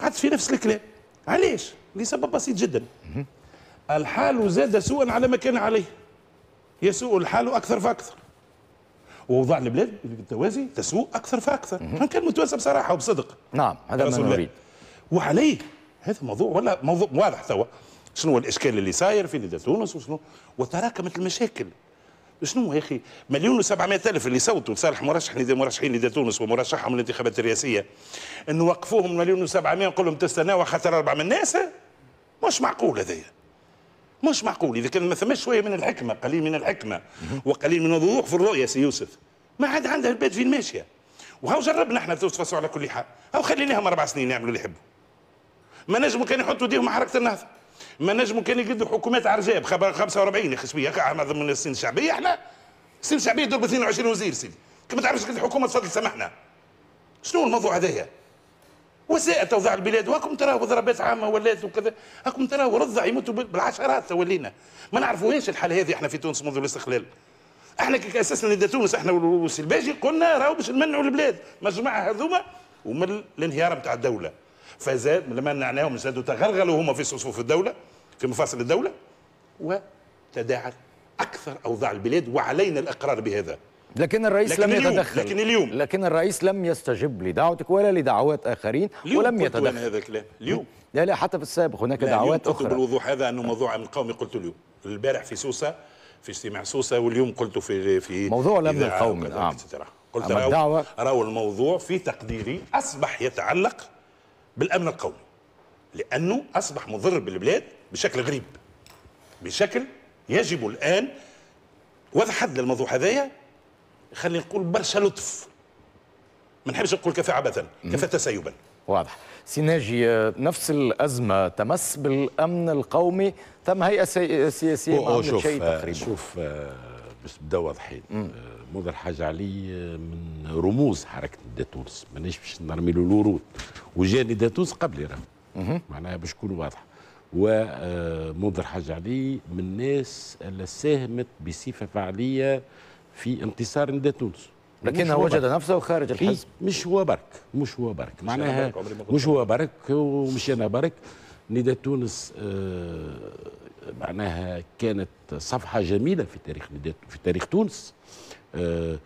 قعدت في نفس الكلام علاش؟ لسبب بسيط جدا الحال زاد سوءا على ما كان عليه يسوء الحال اكثر فاكثر ووضع البلاد بالتوازي تسوء اكثر فاكثر كان متوازي بصراحه وبصدق نعم هذا ما نريد وعليه هذا موضوع ولا موضوع واضح توا شنو الاشكال اللي صاير في نادي تونس وشنو وتراكمت المشاكل شنو يا اخي مليون و700 الف اللي صوتوا لصالح مرشح نادي مرشحين نادي تونس ومرشحهم للانتخابات الرئاسيه انه وقفوهم مليون و700 نقول لهم تستناوا خاطر اربع من الناس مش معقول هذا مش معقول اذا كان ما ثماش شويه من الحكمه قليل من الحكمه وقليل من الوضوح في الرؤيه سي يوسف ما عاد عندها البيت فين ماشيه وهاو جربنا احنا تفصوا على كل حال هاو خليناهم اربع سنين يعملوا اللي يحبوا ما نجموا كان يحطوا ديهم حركه النهضه ما نجموا كان يقدوا حكومات عرجاب 45 يا خشبيه هذا من السن الشعبيه احنا السن الشعبيه ب 22 وزير سيدي كما تعرفش الحكومه تفضل سمحنا شنو الموضوع هذايا وساءت اوضاع البلاد وهاكم تراو ضربات عامه ولات وكذا هاكم تراو رضع يموتوا بالعشرات تولينا ما نعرفوهاش الحاله هذه احنا في تونس منذ الاستقلال احنا اسسنا لدى تونس احنا والسلباجي قلنا راهو باش نمنعوا البلاد ما الجماعه هذوما ومن الانهيار نتاع الدوله فزاد لما منعناهم زادوا تغلغلوا هما في صفوف الدوله في مفاصل الدوله وتداعت اكثر اوضاع البلاد وعلينا الاقرار بهذا لكن الرئيس لكن لم اليوم يتدخل لكن اليوم لكن الرئيس لم يستجب لدعوتك ولا لدعوات اخرين ولم يتدخل اليوم هذا الكلام اليوم لا لا حتى في السابق هناك دعوات اخرى بالوضوح هذا انه موضوع امن القومي قلت اليوم البارح في سوسه في اجتماع سوسه واليوم قلته في في موضوع الامن القومي نعم قلت راهو راهو الموضوع في تقديري اصبح يتعلق بالامن القومي لانه اصبح مضر بالبلاد بشكل غريب بشكل يجب الان وضع حد للموضوع هذايا خلينا نقول برشا لطف ما نحبش نقول كفى عبثا كفى تسيبا واضح سيناجي آه، نفس الأزمة تمس بالأمن القومي تم هيئة سياسية آه، ما شوف شيء آه، تقريبا شوف باش نبدا واضحين مضر حاج علي من رموز حركة تونس مانيش باش نرمي له الورود وجاني داتونس قبلي راه معناها باش نكون واضح ومنذر حاج علي من الناس اللي ساهمت بصفة فعلية في انتصار ندى تونس لكنه وجد نفسه خارج الحزب مش هو برك مش هو برك معناها مش هو برك ومش انا برك ندى تونس آه معناها كانت صفحه جميله في تاريخ في تاريخ تونس آه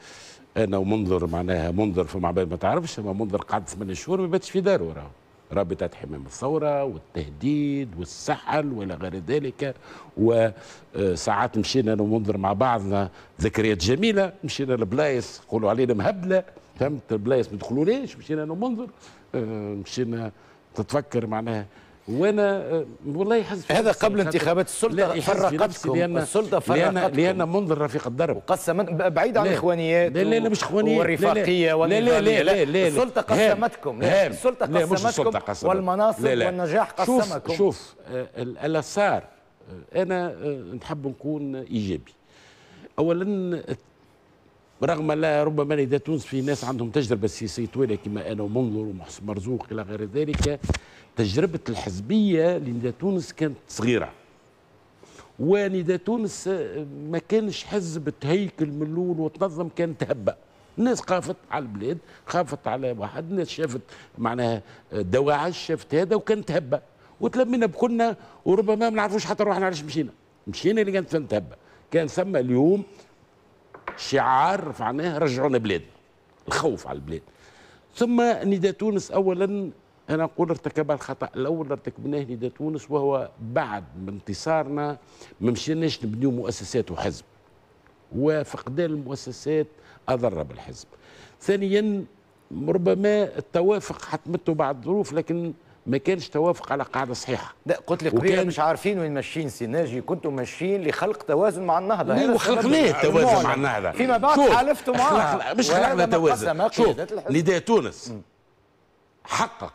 انا ومنظر معناها منظر فما عباد ما تعرفش اما منظر قعد ثمان شهور ما باتش في داره راهو رابطة حمام الثورة والتهديد والسحل وإلى غير ذلك وساعات مشينا ننظر مع بعضنا ذكريات جميلة مشينا لبلايص يقولوا علينا مهبلة فهمت البلايص ما دخلوناش مشينا أنا آه، مشينا تتفكر معناها وانا آه، والله حزب هذا قبل انتخابات السلطه فرقتكم لأن السلطه فرقتكم لأن, لأن منظر رفيق الدرب وقسمت بعيد عن الاخوانيات لا لا لا مش اخوانيات والرفاقيه لا لا لا, لا, لا, السلطه قسمتكم السلطه قسمتكم والمناصب والنجاح قسمكم شوف شوف آه، الاسار آه، انا نحب نكون ايجابي اولا رغم لا ربما لدى تونس في ناس عندهم تجربه سياسيه طويله كما انا ومنظر ومحسن مرزوق الى غير ذلك تجربة الحزبية لنداء تونس كانت صغيرة ونداء تونس آه، ما كانش حزب تهيكل من الأول وتنظم كان تهبأ الناس خافت على البلاد خافت على واحد الناس شافت معناها آه، دواعش شافت هذا وكان هبة وتلمينا بكلنا وربما ما نعرفوش حتى روحنا علاش مشينا مشينا اللي كانت فين تهبة كان ثم اليوم شعار رفعناه رجعونا بلادنا الخوف على البلاد ثم نداء تونس اولا أنا أقول ارتكب الخطأ الأول ارتكبناه لدى تونس وهو بعد انتصارنا ما مشيناش نبنيو مؤسسات وحزب وفقدان المؤسسات أضر بالحزب ثانيا ربما التوافق حتمته بعض الظروف لكن ما كانش توافق على قاعده صحيحه لا قلت لي قبيله مش عارفين وين ماشيين سي ناجي كنتوا ماشيين لخلق توازن مع النهضه لا وخلقناه التوازن مع النهضه فيما بعد حالفتوا معها مش خلقنا توازن شوف لدى تونس حقق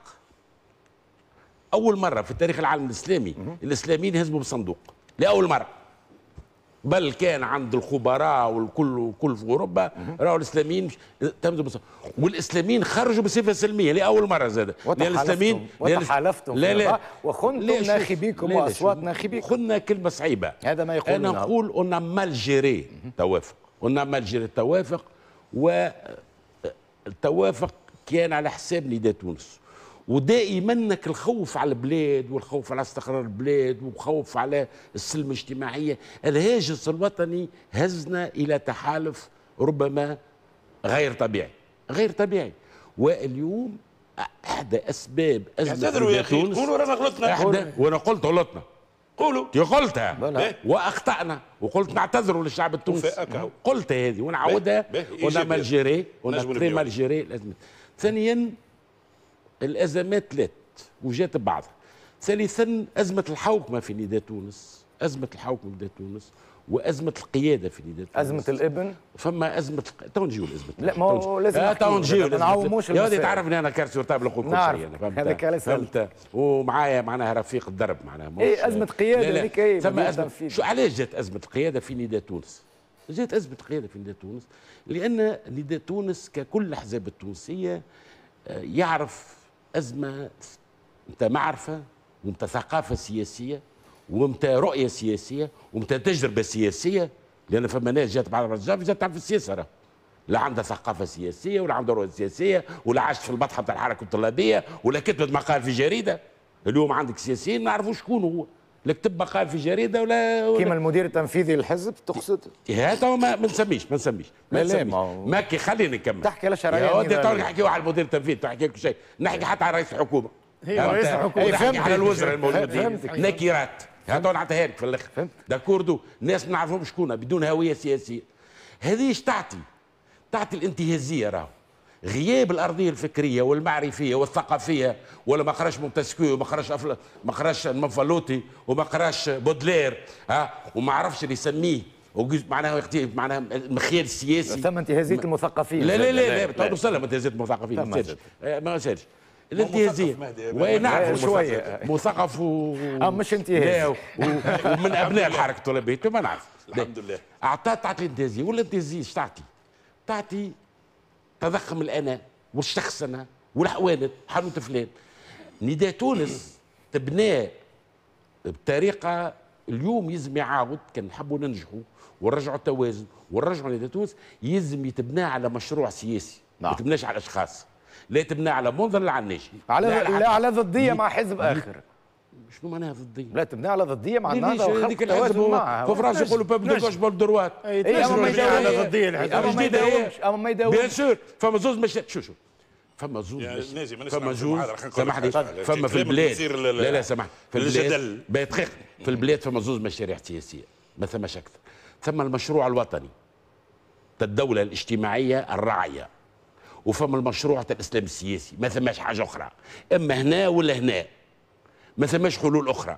اول مره في تاريخ العالم الاسلامي الاسلاميين هزموا بصندوق لاول مره بل كان عند الخبراء والكل والكل في اوروبا راهو الاسلاميين تمزوا بصندوق والاسلاميين خرجوا بصفه سلميه لاول مره زاد الاسلاميين وتحالفتم لا لا وخنتم ناخبيكم واصوات ناخبيكم خنا كلمه صعيبه هذا ما يقول انا نقول ان مالجيري توافق قلنا مالجيري توافق والتوافق كان على حساب نداء تونس ودائما الخوف على البلاد والخوف على استقرار البلاد والخوف على السلم الاجتماعية الهاجس الوطني هزنا إلى تحالف ربما غير طبيعي غير طبيعي واليوم احدى اسباب ازمه يا اخي قولوا رانا غلطنا وانا قلت غلطنا قولوا قلتها واخطانا وقلت نعتذروا للشعب التونسي قلت هذه ونعاودها ونعمل جيري ونعمل جيري لازم ثانيا الأزمات لات وجات بعضها ثالثا أزمة الحوكمة في نداء تونس أزمة الحوكمة في نداء تونس وازمه القياده في نداء ازمه الابن فما ازمه تو نجيو الازمه لا ما هو لازم آه تو نجيو يا ودي تعرفني انا كارت نقول كل شيء انا فهمت هذاك علاش فهمت ومعايا معناها رفيق الدرب معناها اي ازمه قياده هذيك اي فما ازمه شو علاش جات ازمه القياده في نداء تونس؟ جات ازمه القياده في نداء تونس لان نداء تونس ككل الاحزاب التونسيه آه، يعرف ازمه انت معرفه وانت ثقافه سياسيه وانت رؤيه سياسيه وانت تجربه سياسيه لان فما ناس جات بعد الرجال جات تعرف السياسه راه لا عندها ثقافه سياسيه ولا عندها رؤيه سياسيه ولا عاشت في المطحه بتاع الحركه الطلابيه ولا كتبت مقال في جريده اليوم عندك سياسيين ما نعرفوش شكون هو لك تبقى قال في جريده ولا, ولا كيما المدير التنفيذي للحزب تقصد تو إيه، ما نسميش ما نسميش ما نسميش ماكي خليني نكمل تحكي على شرعيه يا ودي تو نحكيو على المدير التنفيذي تحكي لك شيء نحكي حتى على رئيس الحكومه هي رئيس الحكومه نحكي على الوزراء الموجودين نكيرات هذا نعطيها لك في الاخر داكوردو ناس ما نعرفهمش شكون بدون هويه سياسيه هذه ايش تعطي؟ تعطي تعطي الانتهازيه راهو غياب الارضيه الفكريه والمعرفيه والثقافيه ولا ما قراش مونتسكيو وما قراش ما قراش المنفلوطي وما قراش بودلير ها وما عرفش اللي يسميه معناها معناها المخيال السياسي ثم انتهازيه المثقفين لا لا لا لا تو وصلنا انتهازيه المثقفين ما سالش آه، ما سالش الانتهازيه ونعرف نعرف شويه مثقف و اه مش انتهازي ومن ابناء الحركه الطلابيه ما نعرف الحمد لله اعطى تعطي الانتهازيه ولا الانتهازيه اش تعطي؟ تعطي تضخم الانا والشخصنه والحوانت حانوت فلان نداء تونس تبناه بطريقه اليوم يلزم يعاود كان نحبوا ننجحوا ونرجعوا التوازن ونرجعوا نداء تونس يلزم يتبنى على مشروع سياسي نعم. ما تبناش على اشخاص لا تبنى على منظر العناشي على لا على ضديه مع حزب اخر شنو معناها ضديه؟ لا تبنى على ضديه مع النهضه وخلق توازن معها هو فرنسا يقولوا باب دو غوش باب دروات اي ما يداومش ضديه اما ما يداومش اما ما يداومش بيان سور فما زوز مش شو شو فما زوز فما زوز سامحني فما في البلاد لا لا سامحني في البلاد دقيقه في البلاد فما زوز مشاريع سياسيه ما ثماش اكثر ثم المشروع الوطني الدولة الاجتماعية الراعية وفما المشروع الإسلام السياسي ما ثماش حاجة أخرى إما هنا ولا هنا ما ثماش حلول اخرى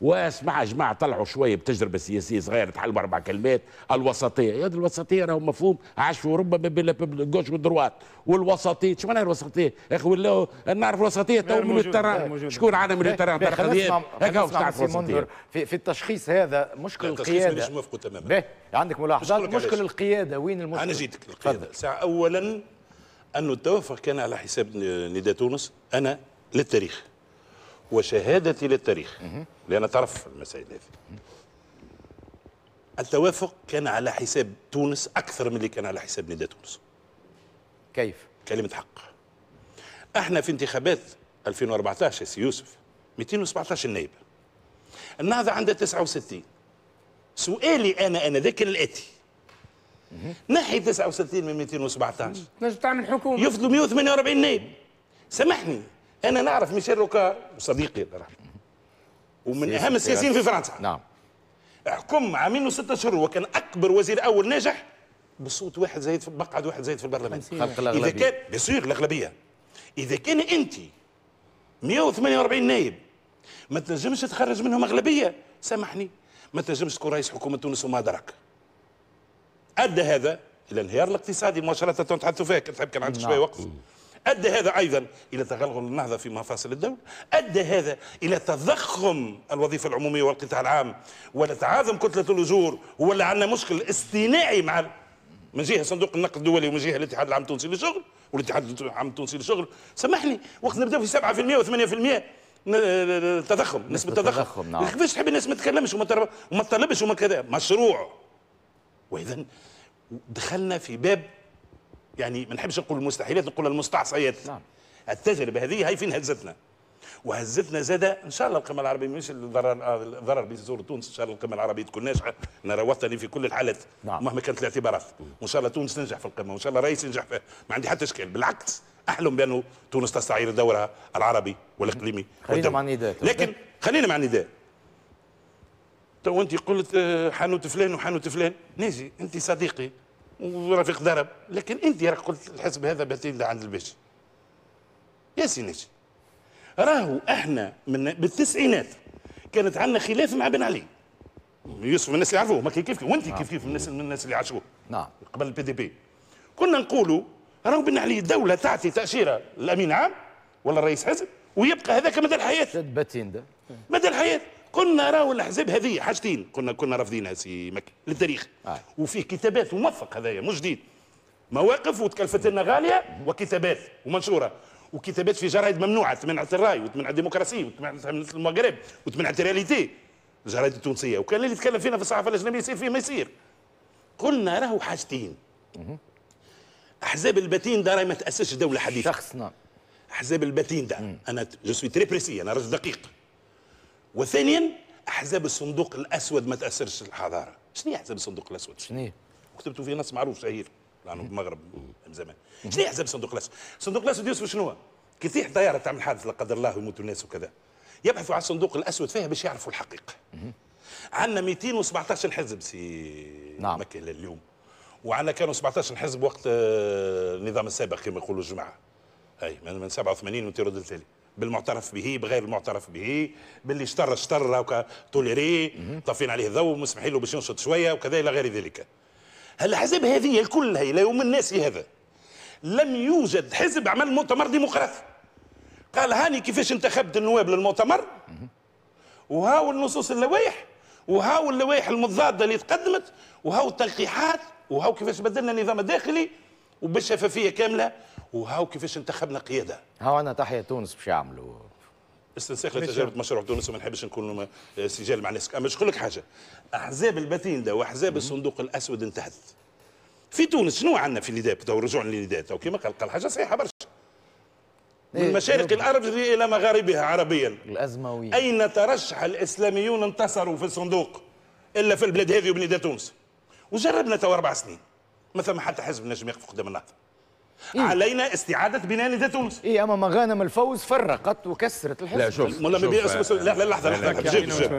واسمع جماعه طلعوا شويه بتجربه سياسيه صغيره تحل باربع كلمات الوسطيه يا الوسطيه راهو مفهوم عاش في اوروبا بين الجوش والدروات والوسطيه شو معناها الوسطيه يا اخي ولا نعرف الوسطيه تو من التران شكون عنا من التران ترى هكا تعرف الوسطيه في, في التشخيص هذا مشكل القياده مش موافقه تماما عندك ملاحظات مشكل, مشكل القياده وين المشكل انا جيتك القياده ساعه اولا انه التوافق كان على حساب نداء تونس انا للتاريخ وشهادتي للتاريخ لأن تعرف المسائل هذه التوافق كان على حساب تونس أكثر من اللي كان على حساب نداء تونس كيف؟ كلمة حق احنا في انتخابات 2014 يا سي يوسف 217 نائب النهضة عندها 69 سؤالي أنا أنا ذاك الآتي نحي 69 من 217 تنجم تعمل حكومة يفضلوا 148 نائب سامحني انا نعرف ميشيل روكار صديقي ومن اهم السياسيين في فرنسا نعم حكم عامين وستة اشهر وكان اكبر وزير اول ناجح بصوت واحد زايد في مقعد واحد زايد في البرلمان خلق الاغلبيه اذا كان بيصير الاغلبيه اذا كان انت 148 نايب ما تنجمش تخرج منهم اغلبيه سامحني ما تنجمش تكون رئيس حكومه تونس وما درك ادى هذا الى انهيار الاقتصادي مباشره تحدثوا نتحدثوا فيها كنت كان عندك نعم. شويه وقت أدى هذا أيضا إلى تغلغل النهضة في مفاصل الدولة أدى هذا إلى تضخم الوظيفة العمومية والقطاع العام ولا تعاظم كتلة الأجور ولا عندنا مشكل اصطناعي مع من جهه صندوق النقد الدولي ومن جهه الاتحاد العام التونسي للشغل والاتحاد العام التونسي للشغل سامحني وقت نبدأ في 7% و8% التضخم نسبه التضخم نعم كيفاش تحب الناس ما تتكلمش وما تطلبش وما كذا مشروع واذا دخلنا في باب يعني ما نحبش نقول المستحيلات نقول المستعصيات نعم. التجربه هذه هاي فين هزتنا وهزتنا زاد ان شاء الله القمه العربيه مش الضرر الضرر بيزور تونس ان شاء الله القمه العربيه تكون ناجحه انا روضتني في كل الحالات نعم. مهما كانت الاعتبارات وان شاء الله تونس تنجح في القمه وان شاء الله الرئيس ينجح فيها ما عندي حتى اشكال بالعكس احلم بانه تونس تستعير دورها العربي والاقليمي خلينا مع النداء لكن خلينا مع النداء تو انت قلت آه، حانوت فلان وحانوت فلان نجي انت صديقي ورفيق درب لكن انت راك قلت الحزب هذا بتيل عند الباشي يا سي نجي راهو احنا من بالتسعينات كانت عندنا خلاف مع بن علي يوسف من الناس اللي يعرفوه ما كيف كيف وانت كيف كيف من نعم. الناس من الناس اللي عاشوه نعم قبل البي دي بي كنا نقولوا راهو بن علي الدوله تعطي تاشيره للامين عام ولا رئيس حزب ويبقى هذاك مدى الحياه مدى الحياه قلنا راهو الاحزاب هذه حاجتين كنا كنا رافضينها سي مكي للتاريخ آه. وفيه كتابات موثق هذايا مش جديد مواقف وتكلفت لنا غاليه وكتابات ومنشوره وكتابات في جرايد ممنوعه تمنعت الراي وتمنع الديمقراطيه وتمنع المغرب وتمنع الرياليتي الجرايد التونسيه وكان اللي يتكلم فينا في الصحافه الاجنبيه يصير فيه ما يصير قلنا راهو حاجتين احزاب البتين ده ما تاسسش دوله حديثه شخص نعم احزاب البتين ده انا جو سوي تري بريسي انا رجل دقيق وثانيا احزاب الصندوق الاسود ما تاثرش الحضاره شنو احزاب الصندوق الاسود شنو كتبتوا فيه نص معروف شهير لانه بالمغرب من زمان شنو احزاب الصندوق الاسود الصندوق الاسود يوسف شنو كي كثير طياره تعمل حادث لا قدر الله ويموتوا الناس وكذا يبحثوا عن الصندوق الاسود فيها باش يعرفوا الحقيقه عندنا 217 حزب سي نعم. مكه لليوم وعندنا كانوا 17 حزب وقت النظام آه، السابق كما يقولوا الجماعه اي من 87 وانت ردت لي بالمعترف به بغير المعترف به باللي اشترى اشترى توليري طافين عليه الضوء مسمحين له باش ينشط شويه وكذا الى غير ذلك الاحزاب هذه كلها الى يوم الناس هذا لم يوجد حزب عمل مؤتمر ديمقراطي قال هاني كيفاش انتخبت النواب للمؤتمر وهاو النصوص اللوائح وهاو اللوائح المضاده اللي تقدمت وهاو التلقيحات وهاو كيفاش بدلنا النظام الداخلي وبالشفافيه كامله وهاو كيفاش انتخبنا قياده هاو انا تحيه تونس باش يعملوا استنساخ لتجربه مشروع تونس ما نحبش نكون آه، سجال مع الناس اما نقول لك حاجه احزاب ده واحزاب الصندوق الاسود انتهت في تونس شنو عندنا في النداء تو رجوعنا للنداء كما قال قال حاجه صحيحه برشا إيه، من مشارق الارض الى مغاربها عربيا الازمويه اين ترشح الاسلاميون انتصروا في الصندوق الا في البلاد هذه وبنداء تونس وجربنا تو اربع سنين ما ثم حتى حزب نجم يقف قدام النهضه إيه؟ علينا استعاده بناء نادي تونس ايه اما مغانم الفوز فرقت وكسرت الحزب لا شوف لا لا لا لحظه لحظه جيب جيب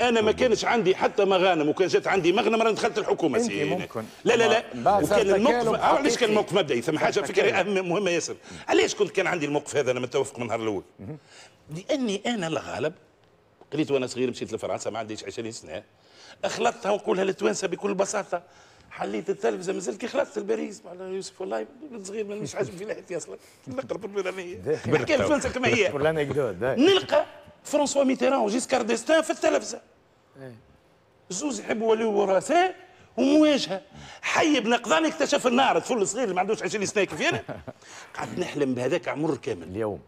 انا ما كانش عندي حتى مغانم وكان جات عندي مغنم راني دخلت الحكومه سي لا لا لا وكان الموقف آه، علاش كان الموقف مبدئي ثم حاجه فكره مهمه ياسر علاش كنت كان عندي الموقف هذا انا متوافق من النهار الاول لاني انا الغالب قريت وانا صغير مشيت لفرنسا ما عنديش 20 سنه اخلطتها ونقولها للتوانسه بكل بساطه حليت التلفزه مازال كي خلصت الباريس مع يوسف والله من صغير ما مش عاجبني لحيتي اصلا نقرب البرانيه نحكي الفلسفه كما هي نلقى فرانسوا ميتيران وجيسكار ديستان في التلفزه إيه. زوز يحبوا ولي وراثه ومواجهه حي ابن اكتشف النار طفل صغير ما عندوش 20 سنه كيف انا يعني؟ قعدت نحلم بهذاك عمر كامل اليوم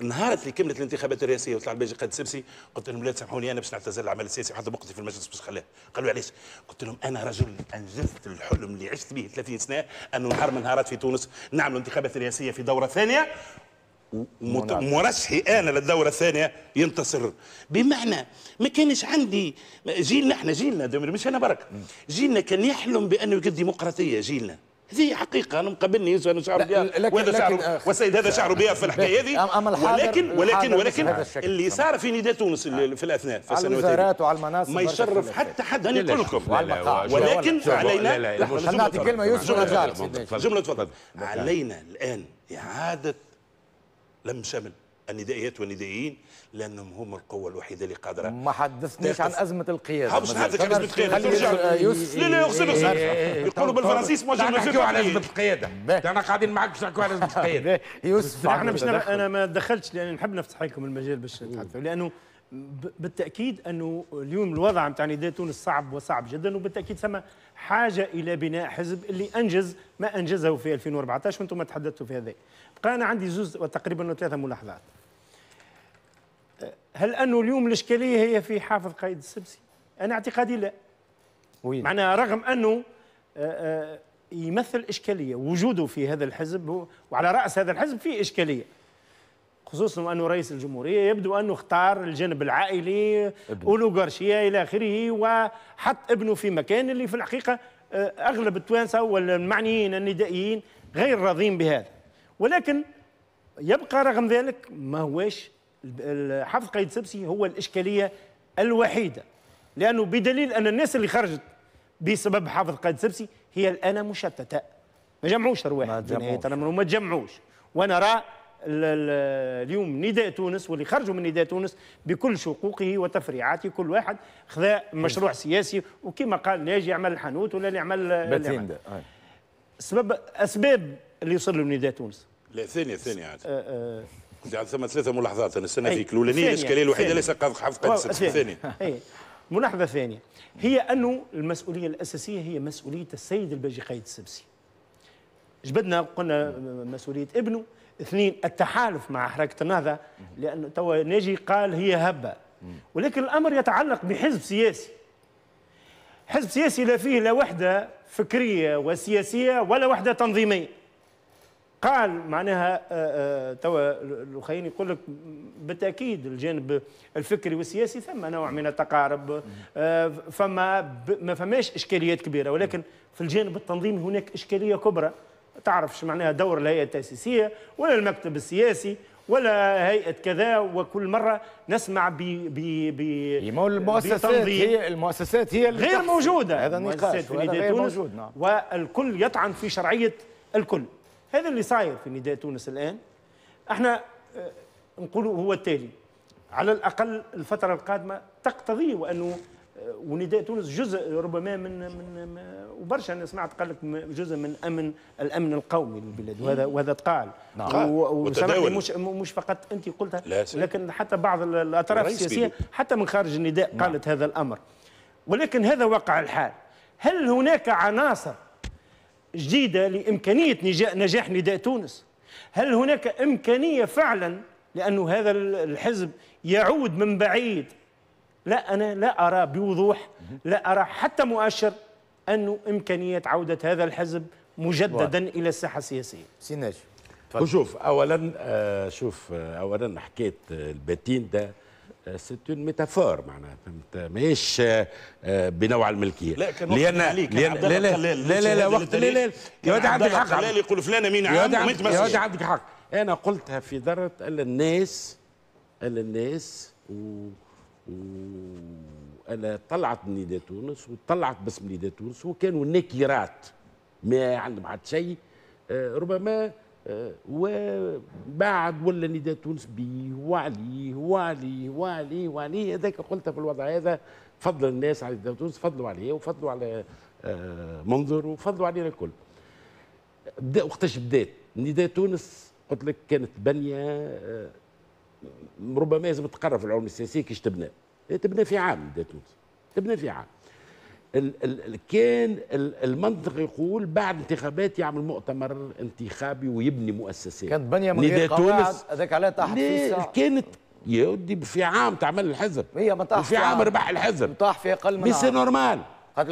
نهار اللي كملت الانتخابات الرئاسيه وطلع الباجي قد سبسي قلت لهم لا تسامحوني لي انا باش نعتزل العمل السياسي وحتى وقتي في المجلس باش خلاه قالوا علاش قلت لهم انا رجل انجزت الحلم اللي عشت به 30 سنه انه نهار من نهارات في تونس نعمل انتخابات رئاسيه في دوره ثانيه ومرشحي انا للدوره الثانيه ينتصر بمعنى ما كانش عندي جيلنا احنا جيلنا مش انا برك جيلنا كان يحلم بانه يقد ديمقراطيه جيلنا هذه حقيقه انا مقابلني وانا شعر بها وهذا شعر والسيد هذا شعر بها في الحكايه هذه ولكن ولكن ولكن اللي صار في نداء تونس في الاثناء في السنوات الوزارات وعلى المناصب ما يشرف حتى حد انا نقول لكم ولكن علينا نعطي كلمه يوسف جمله تفضل علينا الان اعاده لم شمل الندائيات والندائيين لانهم هم القوه الوحيده اللي قادره ما حدثنيش عن ازمه القياده باش نحدثك عن ازمه القياده ترجع لا لا اغسل اغسل يقولوا بالفرنسيس ما جبنا نحكيو على ازمه القياده انا قاعدين معك باش نحكيو على ازمه *laughs* القياده يوسف احنا مش انا ما دخلتش لان نحب نفتح لكم المجال باش نتحدثوا لانه بالتاكيد انه اليوم الوضع نتاع نداء تونس صعب وصعب جدا وبالتاكيد ثم حاجه الى بناء حزب اللي انجز ما انجزه في 2014 وانتم تحدثتوا في هذا بقى انا عندي زوز تقريبا ثلاثه ملاحظات هل انه اليوم الاشكاليه هي في حافظ قائد السبسي؟ انا اعتقادي لا. وين؟ معناها رغم انه آه، آه، يمثل اشكاليه وجوده في هذا الحزب وعلى راس هذا الحزب في اشكاليه. خصوصا انه رئيس الجمهوريه يبدو انه اختار الجانب العائلي اولوغارشيا الى اخره وحط ابنه في مكان اللي في الحقيقه آه، اغلب التوانسه والمعنيين الندائيين غير راضين بهذا ولكن يبقى رغم ذلك ما هوش حافظ قايد سبسي هو الإشكالية الوحيدة لأنه بدليل أن الناس اللي خرجت بسبب حافظ قايد سبسي هي الآن مشتتة ما جمعوش أرواح ما تجمعوش رأى اليوم نداء تونس واللي خرجوا من نداء تونس بكل شقوقه وتفريعاته كل واحد خذا مشروع إيه. سياسي وكما قال ناجي يعمل الحانوت ولا اللي يعمل آه. سبب اسباب اللي وصلوا لنداء تونس لا ثانيه ثانيه عاد آه، آه. يعني ثم ثلاثة ملاحظات أنا فيك الأولانية الإشكالية الوحيدة ليس حفقة الثانية ملاحظة ثانية هي أنه المسؤولية الأساسية هي مسؤولية السيد الباجي قايد السبسي جبدنا قلنا مسؤولية ابنه اثنين التحالف مع حركة النهضة لأنه توا ناجي قال هي هبة ولكن الأمر يتعلق بحزب سياسي حزب سياسي لا فيه لا وحدة فكرية وسياسية ولا وحدة تنظيمية قال معناها آه، آه، توا الاخرين يقول لك بالتاكيد الجانب الفكري والسياسي ثم نوع من التقارب آه، فما ما فماش اشكاليات كبيره ولكن في الجانب التنظيمي هناك اشكاليه كبرى تعرفش معناها دور الهيئه التاسيسيه ولا المكتب السياسي ولا هيئه كذا وكل مره نسمع ب ب ب المؤسسات هي المؤسسات هي اللي غير موجوده هذا نقاش غير موجود نعم والكل يطعن في شرعيه الكل هذا اللي صاير في نداء تونس الان احنا آه، نقولوا هو التالي على الاقل الفتره القادمه تقتضي وانه آه، ونداء تونس جزء ربما من من وبرشا انا سمعت قال لك جزء من امن الامن القومي للبلاد وهذا وهذا تقال نعم وسامحني مش مش فقط انت قلتها لكن حتى بعض الاطراف السياسيه حتى من خارج النداء نعم. قالت نعم. هذا الامر ولكن هذا واقع الحال هل هناك عناصر جديدة لإمكانية نجاح نداء تونس هل هناك إمكانية فعلا لأن هذا الحزب يعود من بعيد لا أنا لا أرى بوضوح لا أرى حتى مؤشر أنه إمكانية عودة هذا الحزب مجددا إلى الساحة السياسية سيناج وشوف أولا آه، شوف آه، أولا حكاية البتين ده ستون ميتافور معناها فهمت ماهيش آه، بنوع الملكيه لا كان لأن... لأن... لا لا لا لا لا وقت لا لا يا ولد عندك حق لا يقول فلان مين عام يا ولد عندك حق انا قلتها في ذره الا الناس الا الناس و, و... الا طلعت نيدا تونس وطلعت باسم نيدا تونس وكانوا نكيرات ما عندهم حتى شيء آه، ربما وبعد ولا نداء تونس بيه وعليه وعليه وعليه وعليه هذاك قلت في الوضع هذا فضل الناس على نداء تونس فضلوا عليه وفضلوا على آه، منظر وفضلوا علينا الكل وقتاش بدات نداء تونس قلت لك كانت بنيه آه، ربما لازم تقرا في العلوم السياسيه كيش تبنى تبنى في عام نداء تونس تبنى في عام ال ال كان المنطق يقول بعد انتخابات يعمل مؤتمر انتخابي ويبني مؤسسات كانت بنيه من غير تونس هذاك عليها تحت كانت يا ودي في عام تعمل الحزب هي ما طاحش في عام ربح الحزب طاح في اقل من سي نورمال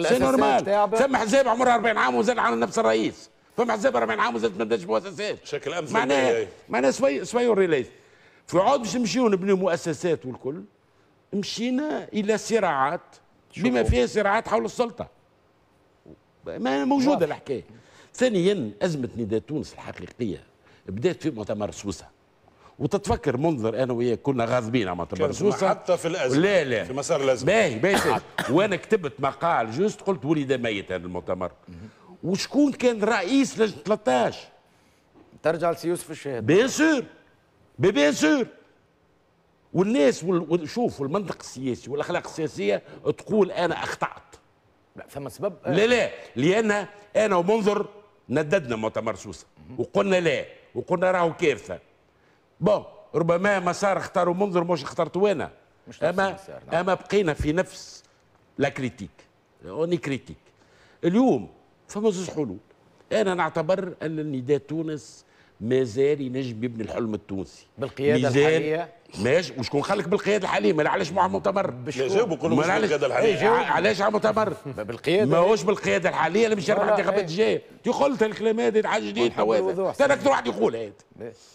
سي نورمال ثم حزب عمرها 40 عام وزاد على نفس الرئيس فما حزب 40 عام وزاد ما بداش مؤسسات شكل امثل معناها معناها سوي سوي ريليز في عود باش نمشيو نبنيو مؤسسات والكل مشينا الى صراعات بما فيها صراعات حول السلطه ما موجوده الحكايه ثانيا ازمه نداء تونس الحقيقيه بدات في مؤتمر سوسه وتتفكر منظر انا وياك كنا غاضبين على مؤتمر سوسه حتى في الازمه لا لا في مسار الازمه باهي باهي وانا كتبت مقال جوست قلت ولد ميت هذا المؤتمر وشكون كان رئيس لجنه 13 ترجع لسي يوسف الشاهد بيان سور بيان سور والناس وشوفوا المنطق السياسي والاخلاق السياسيه تقول انا اخطات لا فما سبب آه. لا لا لان انا ومنظر نددنا مؤتمر سوسه وقلنا لا وقلنا راهو كارثه بون ربما مسار اختاروا منظر مش اخترتوا انا مش اما نعم. اما بقينا في نفس لا كريتيك اوني كريتيك اليوم فما زوج حلول انا نعتبر ان نداء تونس ما زال ينجم يبني الحلم التونسي بالقياده الحاليه ماشي وشكون خلك بالقياده الحاليه ما إيه، علاش مع مؤتمر جاوبوا علاش مش بالقياده الحاليه علاش على مؤتمر بالقياده ماهوش بالقياده الحاليه اللي مش الانتخابات الجايه انت قلت الكلام هذا حاجه جديد هذا اكثر واحد يقول هذا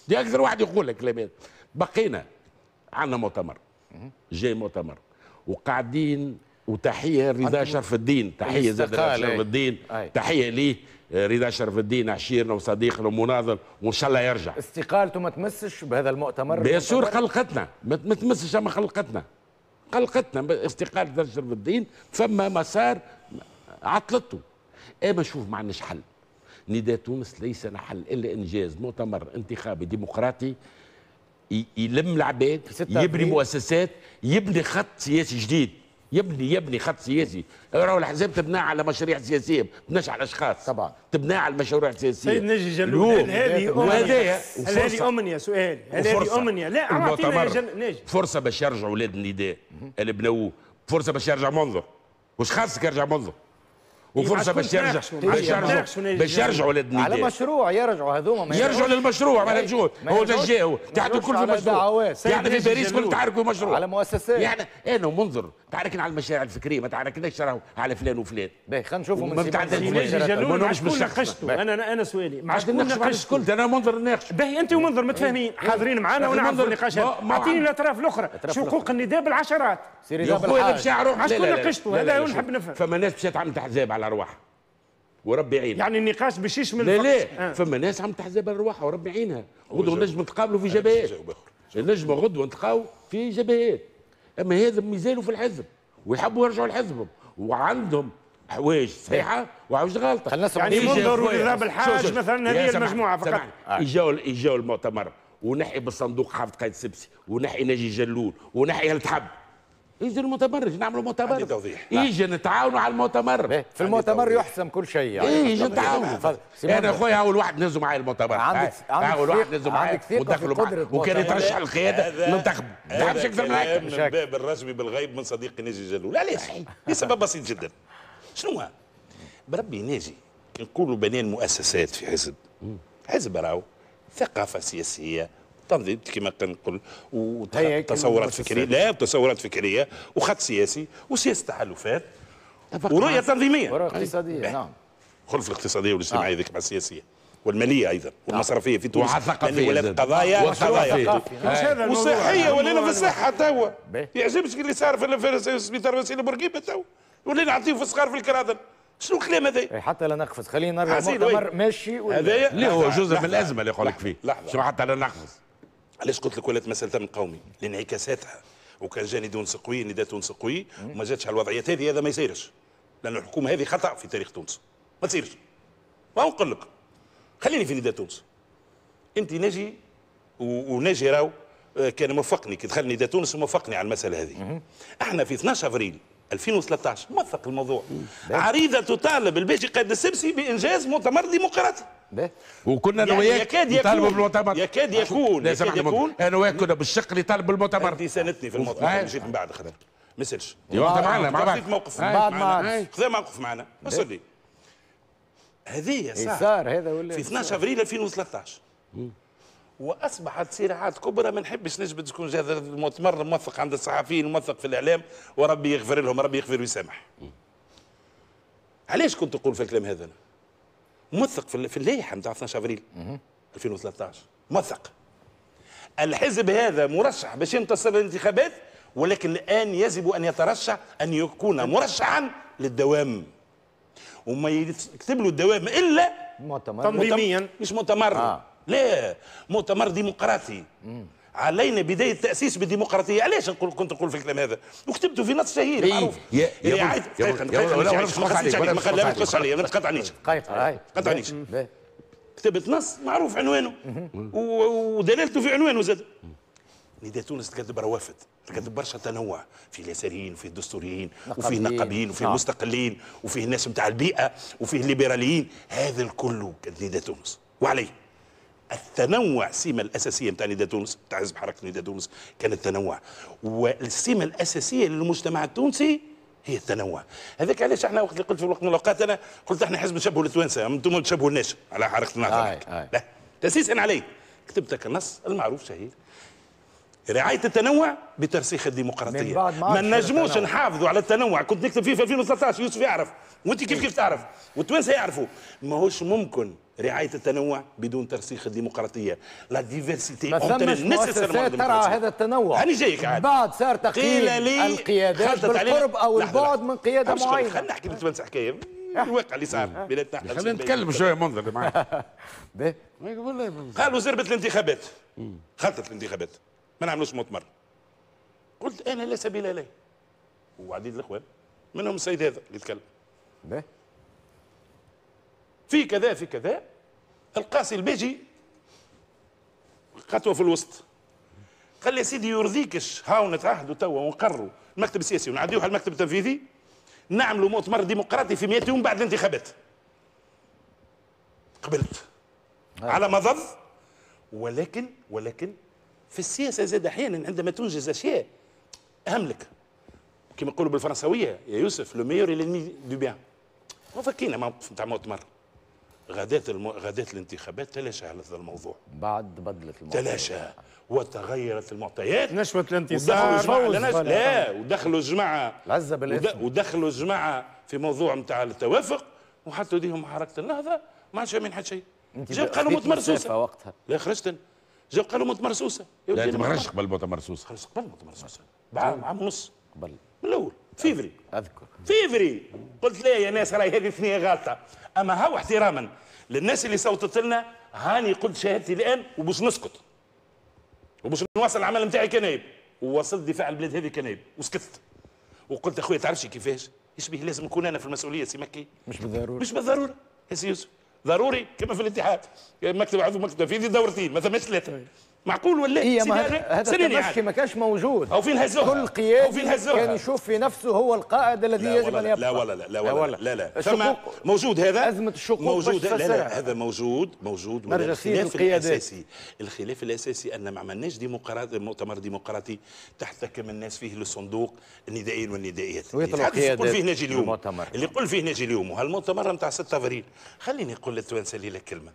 دي اكثر واحد يقول الكلام هذا بقينا عندنا مؤتمر جاي مؤتمر وقاعدين وتحيه رضا شرف الدين تحيه زاد شرف إيه. الدين تحيه ليه رضا شرف الدين عشيرنا وصديقنا ومناضل وان شاء الله يرجع استقالته ما تمسش بهذا المؤتمر بيسور خلقتنا ما تمسش اما خلقتنا قلقتنا استقالة رضا شرف الدين فما مسار عطلته ايه ما شوف ما عندناش حل نداء تونس ليس حل الا انجاز مؤتمر انتخابي ديمقراطي يلم العباد يبني مؤسسات يبني خط سياسي جديد يبني يبني خط سياسي راهو الاحزاب تبنى على مشاريع سياسيه مبناش على اشخاص طبعا تبنى على مشاريع سياسيه سيد نجي جلول هذه امنيه هذه امنيه سؤال هذه امنيه لا اعطينا جل... نجي فرصه باش يرجعوا اولاد النداء اللي بنوه فرصه باش يرجع منظر واش خاصك يرجع منظر وفرصه باش يرجع باش يرجع باش يرجعوا للدنيا على مشروع يرجعوا هذوما يرجعوا للمشروع ما يرجعوش هو جا هو تحت كل في مشروع يعني في باريس كل تعاركوا مشروع على مؤسسات يعني انا منظر تعاركنا على المشاريع الفكريه ما تعاركناش راهو على فلان وفلان باهي خلينا نشوفوا من ما نقولش انا انا سؤالي ما عادش ناقشت كل انا منظر ناقش باهي انت ومنظر متفاهمين حاضرين معنا ونعرفوا النقاش اعطيني الاطراف الاخرى شقوق النداء بالعشرات سيري هذا بشعره عادش كنا ناقشتوا هذا نحب نفهم فما ناس مشات عملت تحزاب على ارواحها وربي يعينها يعني النقاش باش يشمل لا لا آه. فما ناس عم تحزب ارواحها وربي يعينها غدوه نجم نتقابلوا في جبهات نجم غدوه نتقاو في جبهات اما هذا مازالوا في الحزب ويحبوا يرجعوا لحزبهم وعندهم حوايج صحيحه وحوايج غلطه خلنا يعني منظر ورب الحاج مثلا هذه المجموعه فقط اجوا اجوا المؤتمر ونحي بالصندوق حافظ قايد سبسي ونحي نجي جلول ونحي هل تحب يجي المتمرج نعملوا مؤتمر يجي نتعاونوا على المؤتمر في المؤتمر يحسم كل شيء يعني إيه يجي نتعاونوا انا اخويا اول واحد نزلوا معايا المؤتمر عندك اول واحد نزلوا معايا ودخلوا معايا وكان يترشح القياده المنتخب ما تعرفش اكثر من هيك من الباب الرسمي بالغيب من صديقي ناجي جلول علاش؟ لسبب بسيط جدا شنو بربي ناجي كنقولوا بنين مؤسسات في حزب حزب راهو ثقافه سياسيه تنظيم كما كنقول وتصورات فكريه لا تصورات فكريه وخط سياسي وسياسه تحالفات ورؤيه تنظيميه ورؤيه طيب. اقتصاديه إيه. نعم خلف الاقتصاديه والاجتماعيه نعم. ذيك مع السياسيه والماليه ايضا نعم. والمصرفيه في تونس والثقافيه ولا القضايا والقضايا إيه. وصحيه نعم. ولينا في الصحه توا يعجبش اللي صار في السبيطار وسيله بورقيبه توا ولينا نعطيه في الصغار في الكراذن شنو الكلام هذا؟ إيه، حتى لا نقفز خلينا نرجع مؤتمر طيب. ماشي هذايا اللي هو جزء من الازمه اللي يقول لك فيه لحظه حتى لا نقفز علاش قلت لك ولات مسألة من قومي لانعكاساتها وكان جاني تونس قوي نداء تونس قوي وما جاتش على الوضعيات هذه هذا ما يصيرش لأن الحكومة هذه خطأ في تاريخ تونس ما تصيرش ما نقول لك خليني في نداء تونس أنت ناجي وناجي راو آه، كان موفقني كي دخل نداء تونس وموفقني على المسألة هذه احنا في 12 أفريل 2013 موثق الموضوع عريضه تطالب البيجي قائد السبسي بانجاز مؤتمر ديمقراطي وكنا انا يعني وياك يكاد يكون بالمؤتمر يكاد يكون يكاد يكون انا وياك كنا بالشق اللي طالب بالمؤتمر انت ساندتني في المؤتمر مشيت آه. من بعد خدمت ما سالش آه، معنا مع بعض موقف آه. معنا خذ موقف معنا وصل لي هذه إيه، صار هذا ولا في 12 افريل 2013 واصبحت صراعات كبرى ما نحبش نجبد تكون هذا المؤتمر موثق عند الصحفيين موثق في الاعلام وربي يغفر لهم ربي يغفر ويسامح. علاش كنت تقول في الكلام هذا موثق في اللائحه نتاع 12 ابريل 2013 موثق. الحزب هذا مرشح باش ينتصر الانتخابات ولكن الان يجب ان يترشح ان يكون مرشحا للدوام. وما يكتب له الدوام الا مؤتمر تنظيميا مش مؤتمر آه. لا مؤتمر ديمقراطي علينا بدايه تاسيس بالديمقراطيه علاش نقول كنت نقول في الكلام هذا وكتبته في نص شهير إيه، معروف يا يا إيه، يا ما تقطعنيش ما تقطعنيش كتبت نص معروف عنوانه ودلالته في عنوانه زاد نداء تونس تكذب روافد تكذب برشا تنوع في اليساريين وفي الدستوريين وفي النقابيين وفي المستقلين آه. وفي الناس نتاع البيئه وفي الليبراليين هذا الكل نداء تونس وعليه التنوع سيمة الاساسيه بتاع نداء تونس بتاع حزب حركه نداء تونس كان التنوع والسيمة الاساسيه للمجتمع التونسي هي التنوع هذاك علاش احنا وقت اللي قلت في وقت من الاوقات انا قلت احنا حزب نشبهوا للتوانسه انتم تشبهوا تشبهوناش على حركه النهضه لا تاسيسا علي كتبت لك النص المعروف شهير رعاية التنوع بترسيخ الديمقراطية ما نجموش نحافظوا على التنوع كنت نكتب فيه في 2013 يوسف يعرف وانت كيف إيه. كيف تعرف والتوانسة يعرفوا ماهوش ممكن رعاية التنوع بدون ترسيخ الديمقراطية لا ديفيرسيتي ما ثمش مؤسسات ترعى هذا التنوع هاني جايك عاد بعد صار تقييم القيادات بالقرب أو البعد من قيادة معينة خلينا نحكي نتمنى حكاية أه. الواقع اللي صار أه. بلادنا خلينا نتكلم شوية منظر معاك *laughs* قالوا زربت الانتخابات خلطت الانتخابات ما نعملوش مؤتمر قلت أنا لا سبيل لي وعديد الإخوان منهم السيد هذا اللي تكلم باهي في كذا في كذا القاسي البيجي خطوه في الوسط قال لي يا سيدي يرضيكش هاو نتعهدوا توا ونقروا المكتب السياسي ونعديوها على المكتب التنفيذي نعملوا مؤتمر ديمقراطي في 100 يوم بعد الانتخابات قبلت هاي. آه. على مضض ولكن ولكن في السياسه زاد احيانا عندما تنجز اشياء اهم لك كما يقولوا بالفرنسويه يا يوسف لو ميور الانمي دو بيان وفكينا موقف نتاع مؤتمر غادات الم... غادات الانتخابات تلاشى هذا الموضوع بعد بدلة الموضوع تلاشى وتغيرت المعطيات نشوة الانتصار ودخلوا جماعة لا ودخلوا جماعة العزة بالاسم ودخلوا جماعة في موضوع نتاع التوافق وحطوا ديهم حركة النهضة ما عادش من حد شيء جاب قالوا موت مرسوسة وقتها لا خرجت جاب قالوا موت مرسوسة لا ما خرجش قبل موت مرسوسة خرجت قبل موت مرسوسة بعام ونص قبل من الأول فيفري اذكر فيفري قلت لا يا ناس راهي هذه ثنيه غلطه اما هاو احتراما للناس اللي صوتت لنا هاني قلت شهادتي الان وباش نسكت وباش نواصل العمل نتاعي كنايب وواصلت دفاع البلاد هذه كنايب وسكتت وقلت اخويا تعرفش كيفاش يشبه لازم نكون انا في المسؤوليه سي مكي مش بالضروره مش بالضروره يا سي يوسف ضروري كما في الاتحاد مكتب عضو مكتب في دورتين ما ثماش ثلاثه طيب. معقول ولا هي ما هذا التمشي يعني. ما كانش موجود او فين هزوها كل قيادي أو فين هزوها كان يشوف في نفسه هو القائد الذي يجب ان يبقى لا ولا لا لا ولا لا لا, لا, موجود هذا ازمه الشقوق موجود لا, لا هذا موجود موجود الخلاف الاساسي الخلاف الاساسي ان ما عملناش ديمقراطي مؤتمر ديمقراطي تحتكم الناس فيه للصندوق الندائيين والندائيات اللي يقول فيه ناجي اليوم اللي يقول فيه ناجي اليوم وهالمؤتمر نتاع 6 افريل خليني نقول للتوانسه لك كلمه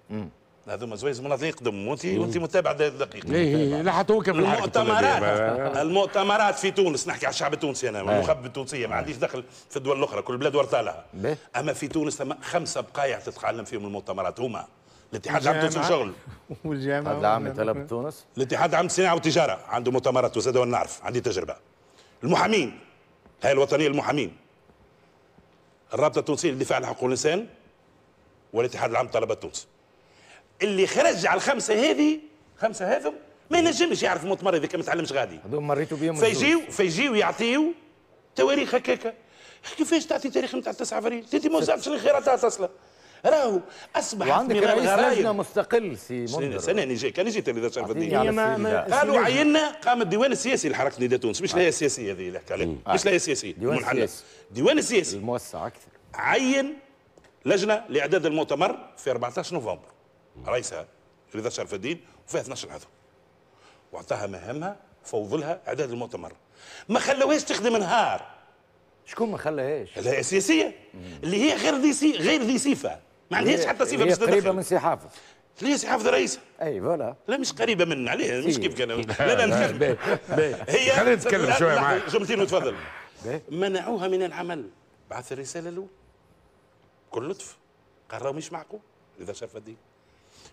هذوما زوايز مناطق يقدموا وانت إيه. وانت متابع دقيق إيه، إيه، لا حتى هو كان المؤتمرات المؤتمرات في تونس نحكي على الشعب التونسي انا المخبة التونسيه ما عنديش دخل في الدول الاخرى كل بلاد ورطالها لها اما في تونس ثم خمسه بقايع تتعلم فيهم المؤتمرات هما الاتحاد العام التونسي والشغل والجامعه العام طلب تونس الاتحاد العام للصناعه والتجاره عنده مؤتمرات وزاد نعرف عندي تجربه المحامين هاي الوطنيه المحامين الرابطه التونسيه للدفاع عن حقوق الانسان والاتحاد العام لطلبه تونس اللي خرج على الخمسه هذه خمسه هذم ما ينجمش يعرف متمرض اذا ما تعلمش غادي هذو مريتو بهم فيجيو فيجيو يعطيو تواريخ هكاك كيفاش تعطي تاريخ نتاع 9 ابريل انت ما وزعتش الخيرات اصلا راهو اصبح وعندك رئيس لجنه مستقل سي منذر سناني جاي انا جيت اللي شاف الدنيا قالوا عينا قام الديوان السياسي لحركه نداء تونس مش لها سياسيه هذه اللي حكى عليها مش لها سياسيه ديوان السياسي ديوان السياسي الموسع اكثر عين لجنه لاعداد المؤتمر في 14 نوفمبر رئيسها رضا شرف الدين وفيها 12 عضو واعطاها مهامها فوضلها اعداد المؤتمر ما خلوهاش تخدم نهار شكون ما خلاهاش؟ الهيئه السياسيه سياسيه اللي هي غير ذي سي غير ذي صفه ما عندهاش حتى صفه باش قريبه من سي حافظ هي سي حافظ رئيسها اي فوالا لا مش قريبه من عليها مش كيف كان *laughs* لا لا هي خلينا نتكلم شويه معاك جملتين وتفضل منعوها من العمل بعث الرساله الاولى بكل لطف قال مش معقول اذا شرف الدين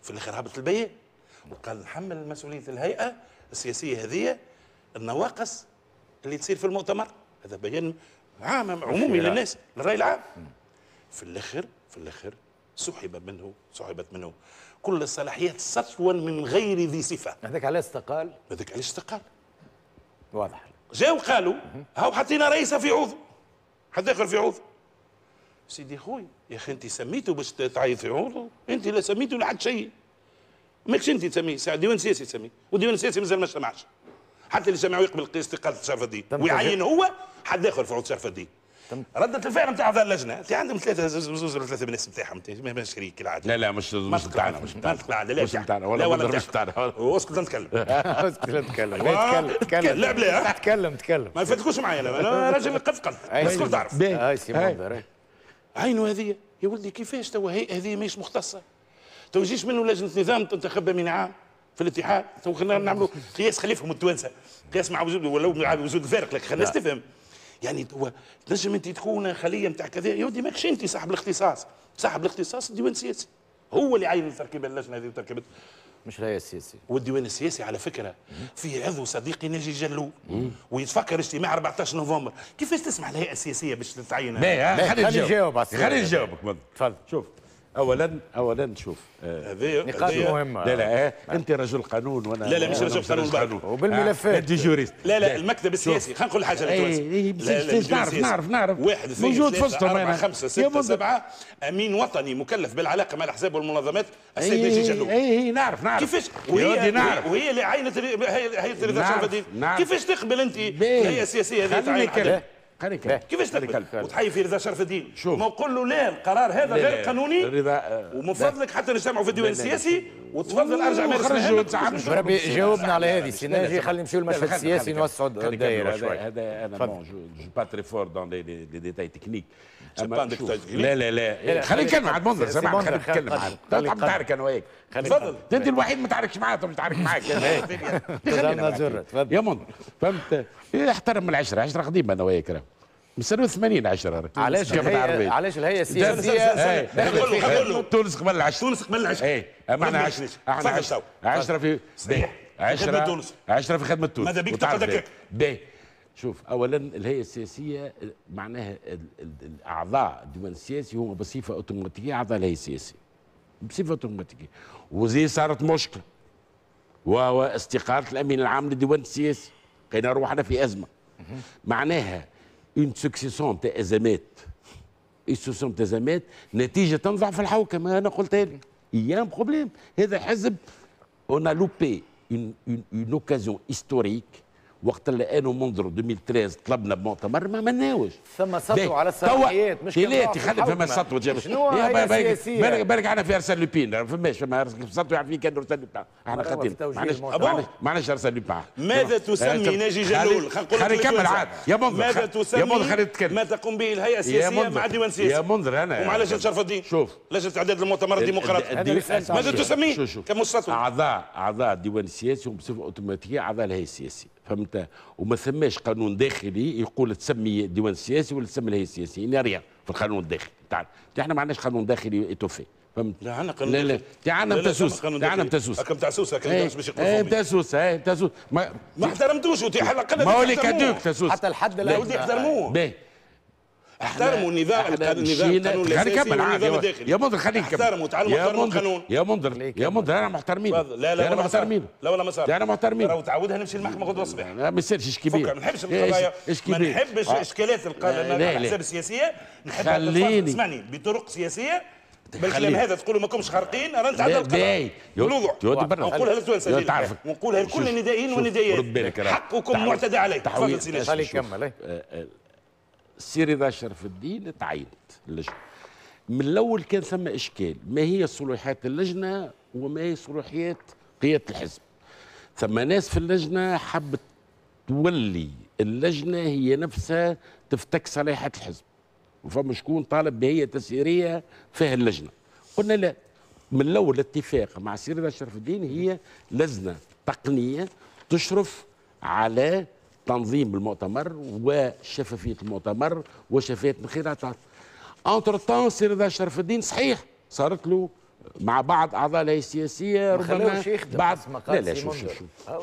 في الاخر هبط البيع وقال نحمل مسؤوليه الهيئه السياسيه هذه النواقص اللي تصير في المؤتمر هذا بيان عام عمومي للناس للراي العام في الاخر في الاخر سحب منه سحبت منه كل الصلاحيات سطوا من غير ذي صفه هذاك علاش استقال هذاك علاش استقال واضح جاو قالوا هاو حطينا رئيسه في عوض حد اخر في عوض سيدي خويا يا اخي انت سميته باش تعيط في عوضه انت لا سميته لحد شيء ماكش انت تسميه ديوان سياسي تسميه وديوان سياسي مازال ما اجتمعش حتى اللي سمعوا يقبل قياس استقاله شرف الدين ويعين هو حد اخر في عوض شرف الدين ردة الفعل نتاع هذا اللجنة انت عندهم ثلاثة زوز ولا ثلاثة من الناس نتاعهم ماهيش شريك كالعادة لا لا مش مش نتاعنا مش نتاعنا لا مش نتاعنا ولا ولا مش نتاعنا *laughs* *laughs* اسكت نتكلم اسكت نتكلم تكلم لا بلا تكلم تكلم ما يفتكوش معايا انا راجل قفقل قفقف اسكت تعرف باهي سي منظر عينه هذه يا ولدي كيفاش توا هذه ماهيش مختصه تو جيش منه لجنه نظام تنتخب من عام في الاتحاد تو خلينا نعملوا قياس خليفهم التوانسه قياس مع وجود ولو مع وجود فارق لك خلينا تفهم يعني هو تنجم انت تكون خليه نتاع كذا يا ودي ماكش انت صاحب الاختصاص صاحب الاختصاص الديوان السياسي هو اللي عين تركيب اللجنه هذه وتركيبتها مش راي السياسي والديوان السياسي على فكره في عضو صديقي ناجي جلو ويتفكر اجتماع 14 نوفمبر كيفاش تسمح الهيئه السياسيه باش تتعين؟ خليني نجاوبك خليني نجاوبك تفضل شوف اولا اولا شوف آه، نقاط مهمه لا لا آه،, آه. انت رجل قانون وانا لا لا مش رجل قانون قانون وبالملفات آه، انت جوريست لا لا المكتب السياسي خلينا نقول حاجه لتونس إيه، إيه، نعرف نعرف نعرف واحد اثنين موجود فستهم أربعة خمسة ستة سبعة أمين وطني مكلف بالعلاقة مع الأحزاب والمنظمات السيد نجي إيه، جلو اي اي نعرف نعرف كيفاش وهي نعرف وهي اللي عينت هيئة الرضا كيفاش تقبل أنت الهيئة السياسية هذه تعين قري كلب كيفاش تقبل وتحيي في رضا شرف الدين شوف ونقول له لا القرار هذا غير قانوني رضا آه، ومن فضلك حتى نجتمعوا في الديوان السياسي وتفضل ارجع من خرجوا ربي جاوبنا على هذه سي ناجي خلي نمشيو للمشهد السياسي نوسعوا الدائره هذا انا بون جو با تري فور دون لي ديتاي تكنيك لا لا لا خليك euh, كلمة عاد منظر سامع خليك تكلم عاد تعرك انا وياك تفضل انت الوحيد ما تعركش معاه متعارك معاك *laughs* يا منظر فهمت احترم العشره عشره قديمه انا وياك من سنه 80 10 علاش الهيئه علاش الهيئه السياسيه تونس قبل العشر تونس قبل العشر اي احنا 10 احنا عشرة 10 في إيه، عشرة 10 تونس في خدمه تونس ماذا بك تقعد باهي إيه. شوف اولا الهيئه السياسيه معناها الاعضاء الديوان السياسي هما بصفه اوتوماتيكيه اعضاء الهيئه السياسيه بصفه اوتوماتيكيه وزي صارت مشكله وهو استقاله الامين العام للديوان السياسي كان روحنا في ازمه معناها اون سكسيسيون تاع ازمات السوسيون تاع ازمات نتيجه تنضع في الحوكمه انا قلتها لك يا بروبليم هذا حزب اون لوبي اون اون اوكازيون هيستوريك وقت اللي انا منذر 2013 طلبنا بمؤتمر ما مناوش ثم سطو على الصلاحيات مش كلاتي خلي فما سطو شنو هي السياسيه؟ بالك احنا في ارسل لوبين فماش فما سطو يعرف كان ارسل لوبين احنا خاطرين معناش معناش ارسل لوبين ماذا تسمي ناجي جلول خلي نكمل عاد يا منذر ماذا تسمي خلي ما تقوم به الهيئه السياسيه مع الديوان السياسي يا منذر انا ومع لجنه شرف الدين شوف لجنه اعداد المؤتمر الديمقراطي ماذا تسميه كمستوى اعضاء اعضاء الديوان السياسي هم بصفه اوتوماتيكيه اعضاء الهيئه السياسيه فهمت وما ثماش قانون داخلي يقول تسمي ديوان السياسي ولا تسمي الهيئه السياسيه لا يعني ريان في القانون الداخلي تاعنا احنا ما عندناش قانون داخلي ايتوفي فهمت لا عندنا قانون لا لا عندنا متاع سوسه تاعنا متاع سوسه هكا سوسه هكا إيه، باش يقول ايه متاع سوسه ايه تاسوس ما احترمتوش وتي على الاقل ما هو اللي كادوك تاع حتى الحد لا ودي احترموه احترموا النظام النظام القانون يعني الاساسي والنظام الداخلي يا منذر احترموا تعالوا احترموا القانون يا منظر يا منظر انا محترمين لا لا يعني انا محترمين لا ولا مسار يعني انا محترمين لو تعودها نمشي المحكمه غدوه الصبح ما يصيرش ايش كبير ما نحبش القضايا ما نحبش آه. اشكالات الاحزاب السياسيه نحب اسمعني بطرق سياسيه بالكلام هذا تقولوا ماكمش خارقين انا نتعدى القضاء بالوضوع ونقولها للسؤال سليم ونقولها لكل الندائيين والندائيات حقكم معتدى عليه تفضل سيدي خليك سيري ذا شرف الدين تعينت اللجنه من الاول كان ثم اشكال ما هي صلوحيات اللجنه وما هي صلوحيات قياده الحزب ثم ناس في اللجنه حبت تولي اللجنه هي نفسها تفتك صلاحيات الحزب وفما شكون طالب بهي تسييريه فيها اللجنه قلنا لا من الاول اتفاق مع سيرنا شرف الدين هي لجنه تقنيه تشرف على تنظيم المؤتمر وشفافيه المؤتمر وشفافيه الخيرات اونتر تان سي رضا شرف الدين صحيح صارت له مع بعض اعضاء الهيئه السياسيه ربما بعد لا لا شوف شوف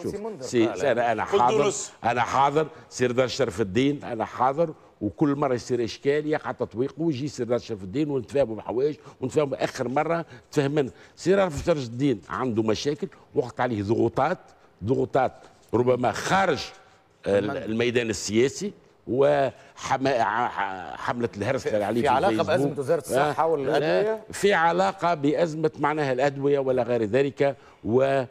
شوف, شوف. سي انا انا حاضر انا حاضر سي رضا شرف الدين انا حاضر وكل مره يصير اشكال يقع تطويقه ويجي سي رضا شرف الدين ونتفاهموا بحوايج ونتفاهموا اخر مره تفهمنا سي رضا شرف الدين عنده مشاكل وقت عليه ضغوطات ضغوطات ربما خارج الميدان السياسي وحمله الهرس عليه في, في علاقه بازمه وزاره الصحه والادويه في علاقه بازمه معناها الادويه ولا غير ذلك و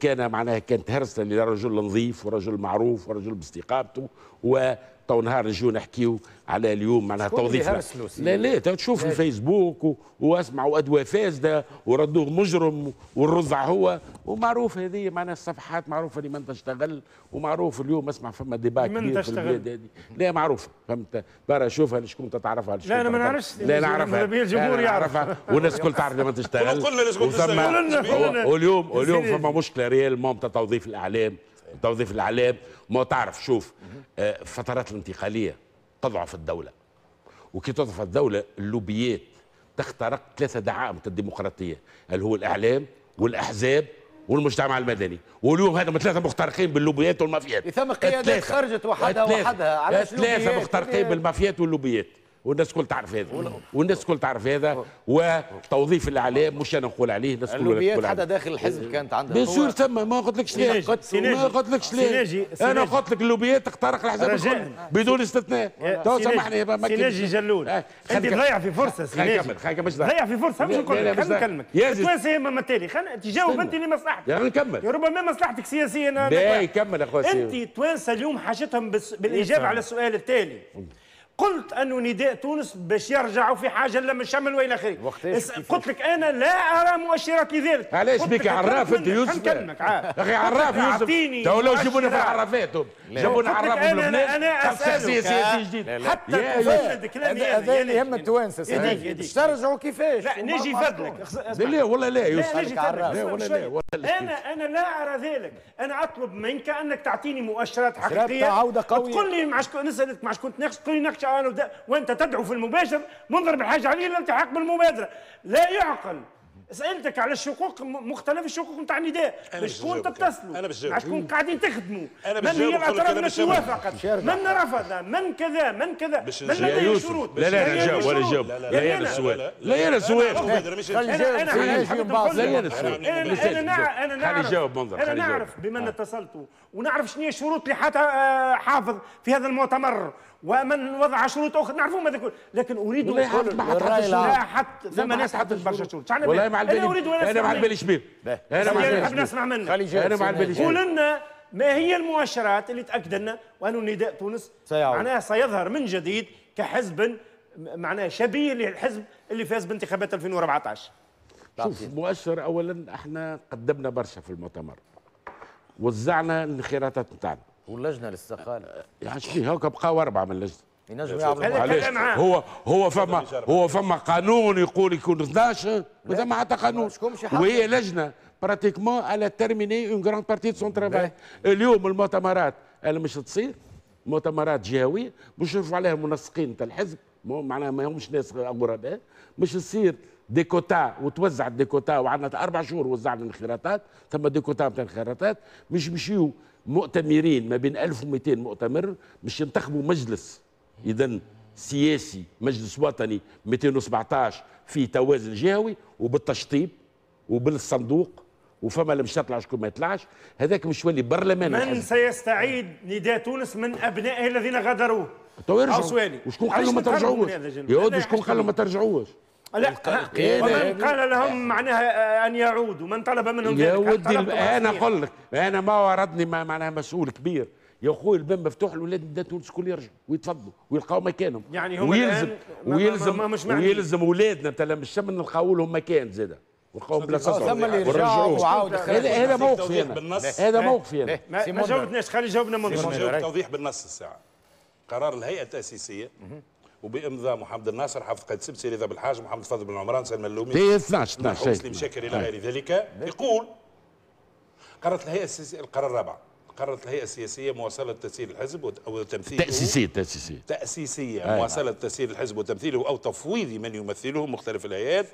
كان معناها كانت هرسه لرجل نظيف ورجل معروف ورجل باستقامته و تو نهار نجيو نحكيو على اليوم معناها توظيف لا لا تشوف الفيسبوك واسمع واسمعوا فاسده وردوه مجرم والرزع هو ومعروف هذه معناها الصفحات معروفه لمن تشتغل ومعروف اليوم اسمع فما ديباك كبير في البلاد هذه لا معروفه فهمت برا شوفها شكون تعرفها لا انا ما نعرفش لا نعرفها الجمهور يعرفها والناس الكل تعرف لمن تشتغل كلنا لازم واليوم واليوم فما مشكله ريال مام توظيف الاعلام توظيف الاعلام ما تعرف شوف آه، فترات الانتقاليه تضعف الدوله وكي تضعف الدوله اللوبيات تخترق ثلاثه دعائم الديمقراطيه اللي هو الاعلام والاحزاب والمجتمع المدني واليوم هذا ثلاثه مخترقين باللوبيات والمافيات ثم قيادات خرجت وحدها وحدها على ثلاثه مخترقين بالمافيات واللوبيات والناس الكل تعرف هذا والناس الكل تعرف هذا وتوظيف الاعلام مش انا نقول عليه الناس الكل اللوبيات حتى داخل الحزب كانت عندها بيان سور ثم ما قلتلكش ليه ما قلتلكش ليه انا قلت لك اللوبيات تخترق الحزب بدون استثناء تو سامحني ناجي جلول انت آه، تضيع في فرصه سيناجي خليك نكمل ضيع في فرصه مش نقول لك خليني نكلمك التوانسه هم التالي خلينا تجاوب انت لمصلحتك نكمل ربما مصلحتك سياسيه انا لا يكمل اخويا انت التوانسه اليوم حاجتهم بالاجابه على السؤال التالي قلت انه نداء تونس باش يرجعوا في حاجه لما الشمل والى اخره قلت لك انا لا ارى مؤشرات لذلك علاش بك عراف انت يوسف نكلمك *laughs* اخي عراف يوسف تو لو جابونا في العرافات جابونا عراف من لبنان انا اسالك سياسي جديد حتى تفند كلامي هذا اللي يهم التوانسه باش ترجعوا كيفاش لا نجي فضلك لا والله لا يوسف انا انا لا ارى ذلك انا اطلب منك انك تعطيني مؤشرات حقيقيه تعاود قويه تقول لي مع شكون نسالك مع شكون تناقش تقول لي ناقش الشريعه وانت, تدعو في المباشر منظر الحاج علي الالتحاق بالمبادره لا يعقل سالتك على الشقوق مختلف الشقوق نتاع النداء باش تكون تتصلوا انا باش تكون قاعدين تخدموا من هي الاطراف التي وافقت من رفض من كذا من كذا من لديه شروط لا لا انا جاوب ولا جاوب لا يا السؤال لا يا السؤال انا انا انا انا نعرف انا نعرف بمن آه. اتصلت ونعرف شنو هي الشروط اللي حتى آه، حافظ في هذا المؤتمر ومن وضع شروط اخرى نعرفوا ماذا يقول لكن اريد ان لا حتى ثم ناس حتى برشا شروط والله مع البلي انا مع البالي شبيب انا مع البلي نسمع منك انا مع البلي قول لنا ما هي المؤشرات اللي تاكد لنا وان نداء تونس معناها سيظهر من جديد كحزب معناه شبيه للحزب اللي فاز بانتخابات 2014 شوف مؤشر اولا احنا قدمنا برشا في المؤتمر وزعنا الخيارات نتاعنا واللجنه الاستقاله يعني هكا بقاو اربعه من اللجنه ينجموا يعملوا هو هو فما هو فما قانون يقول يكون 12 ما حتى قانون وهي لجنه براتيكمون على تيرميني اون غراند بارتي دو سون ترافاي اليوم المؤتمرات اللي مش تصير مؤتمرات جهويه باش يرفعوا عليها منسقين تاع الحزب معناها ما همش ناس غرباء مش تصير ديكوتا وتوزع الديكوتا وعندنا اربع شهور وزعنا الانخراطات ثم ديكوتا تاع الانخراطات مش مشيو مؤتمرين ما بين 1200 مؤتمر مش ينتخبوا مجلس اذا سياسي مجلس وطني 217 في توازن جهوي وبالتشطيب وبالصندوق وفما اللي مش يطلع شكون ما يطلعش هذاك مش يولي برلمان من الحزب. سيستعيد نداء تونس من ابنائه الذين غادروه تو يرجعوا وشكون قال لهم ما ترجعوش ودي شكون قال لهم ما ترجعوش لا ومن قال لهم معناها ان يعودوا من طلب منهم يا ودي انا اقول لك انا ما وردني ما معناها مسؤول كبير يا اخوي الباب مفتوح الاولاد ده تونس كل يرجعوا ويتفضلوا ويلقاوا مكانهم يعني هم ويلزم ويلزم ما مش ويلزم اولادنا تلا الشم نلقاو لهم مكان زاده ويلقاو بلا صدر هذا هذا موقفي انا هذا إيه؟ موقفي انا ما جاوبتناش خلي جاوبنا منظر توضيح بالنص الساعه قرار الهيئه التاسيسيه وبامضاء محمد الناصر حافظ قيد سبسي رضا بالحاج محمد فضل بن عمران سلمان اللومي 12 12 مسلم شاكر الى نعم. غير ذلك نعم. يقول قررت الهيئه السياسيه القرار الرابع قررت الهيئه السياسيه مواصله تسيير الحزب او تمثيله تاسيسيه تاسيسيه تاسيسيه نعم. مواصله تسيير الحزب وتمثيله او تفويض من يمثله مختلف الهيئات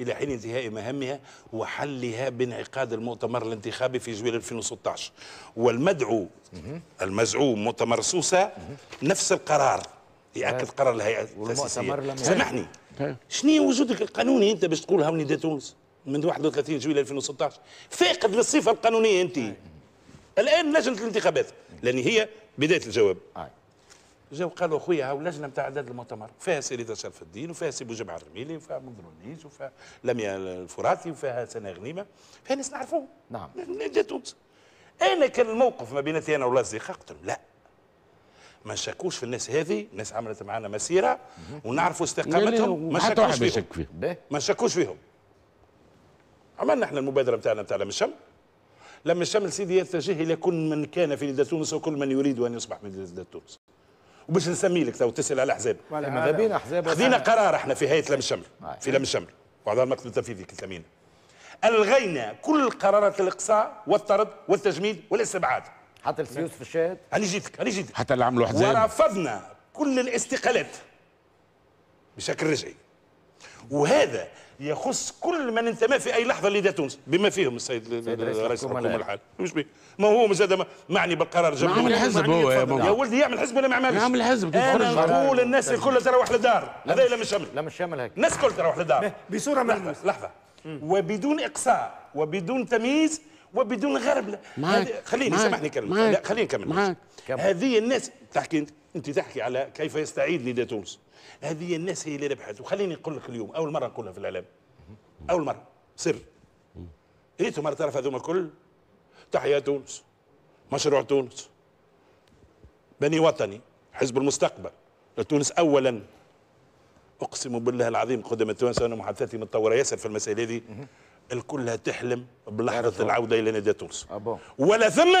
الى حين انتهاء مهامها وحلها بانعقاد المؤتمر الانتخابي في جويل 2016 والمدعو المزعوم مؤتمر سوسه نفس القرار ياكد قرار الهيئه التاسيسيه سامحني شنو وجودك القانوني انت باش تقول هاوني دي تونس من 31 جويل 2016 فاقد للصفه القانونيه انت الان لجنه الانتخابات لان هي بدايه الجواب جاو قالوا خويا هاو لجنه نتاع اعداد المؤتمر فيها سيدة شرف الدين وفيها سي بوجمع الرميلي وفيها مندرونيز وفيها لميا الفراتي وفيها سنه غنيمه فيها ناس نعرفوهم نعم جا تونس انا كان الموقف ما بيناتي انا ولا الزيخه قلت لا ما نشكوش في الناس هذه الناس عملت معنا مسيره ونعرفوا استقامتهم ما نشكوش فيهم ما نشكوش فيهم عملنا احنا المبادره بتاعنا بتاع لم الشمل لم الشمل سيدي يتجه الى كل من كان في لدى تونس وكل من يريد ان يصبح من لدى تونس وباش نسمي لك تو تسال على احزاب ماذا بينا احزاب خذينا قرار احنا في هيئه لم الشمل آه. في لم الشمل وعلى المكتب التنفيذي كل الغينا كل قرارات الاقصاء والطرد والتجميد والاستبعاد حط السيوس في الشاهد هاني جيتك هاني جيتك حتى اللي عملوا حزام ورفضنا كل الاستقالات بشكل رجعي وهذا يخص كل من انتمى في اي لحظه لدى تونس بما فيهم السيد رئيس الحكومه الحالي مش بي. ما هو مزاد معني بالقرار جمعي يعمل حزب هو يا, يا ولدي يعمل حزب ولا ما يعملش يعمل حزب انا نقول الناس الكل تروح للدار هذا لا مش شامل لا مش شامل هيك الناس الكل تروح للدار بصوره ملموسه لحظه وبدون اقصاء وبدون تمييز وبدون غربله خليني سامحني كلمه خليني نكمل هذه الناس تحكي انت انت تحكي على كيف يستعيد نداء تونس هذه الناس هي اللي ربحت وخليني نقول لك اليوم اول مره نقولها في الاعلام اول مره سر ريتهم مرة تعرف هذوما الكل تحيا تونس مشروع تونس بني وطني حزب المستقبل لتونس اولا اقسم بالله العظيم قدام تونس انا محادثاتي متطوره ياسر في المسائل هذه الكل تحلم بلحظه العوده الى نادي تونس ولا ثم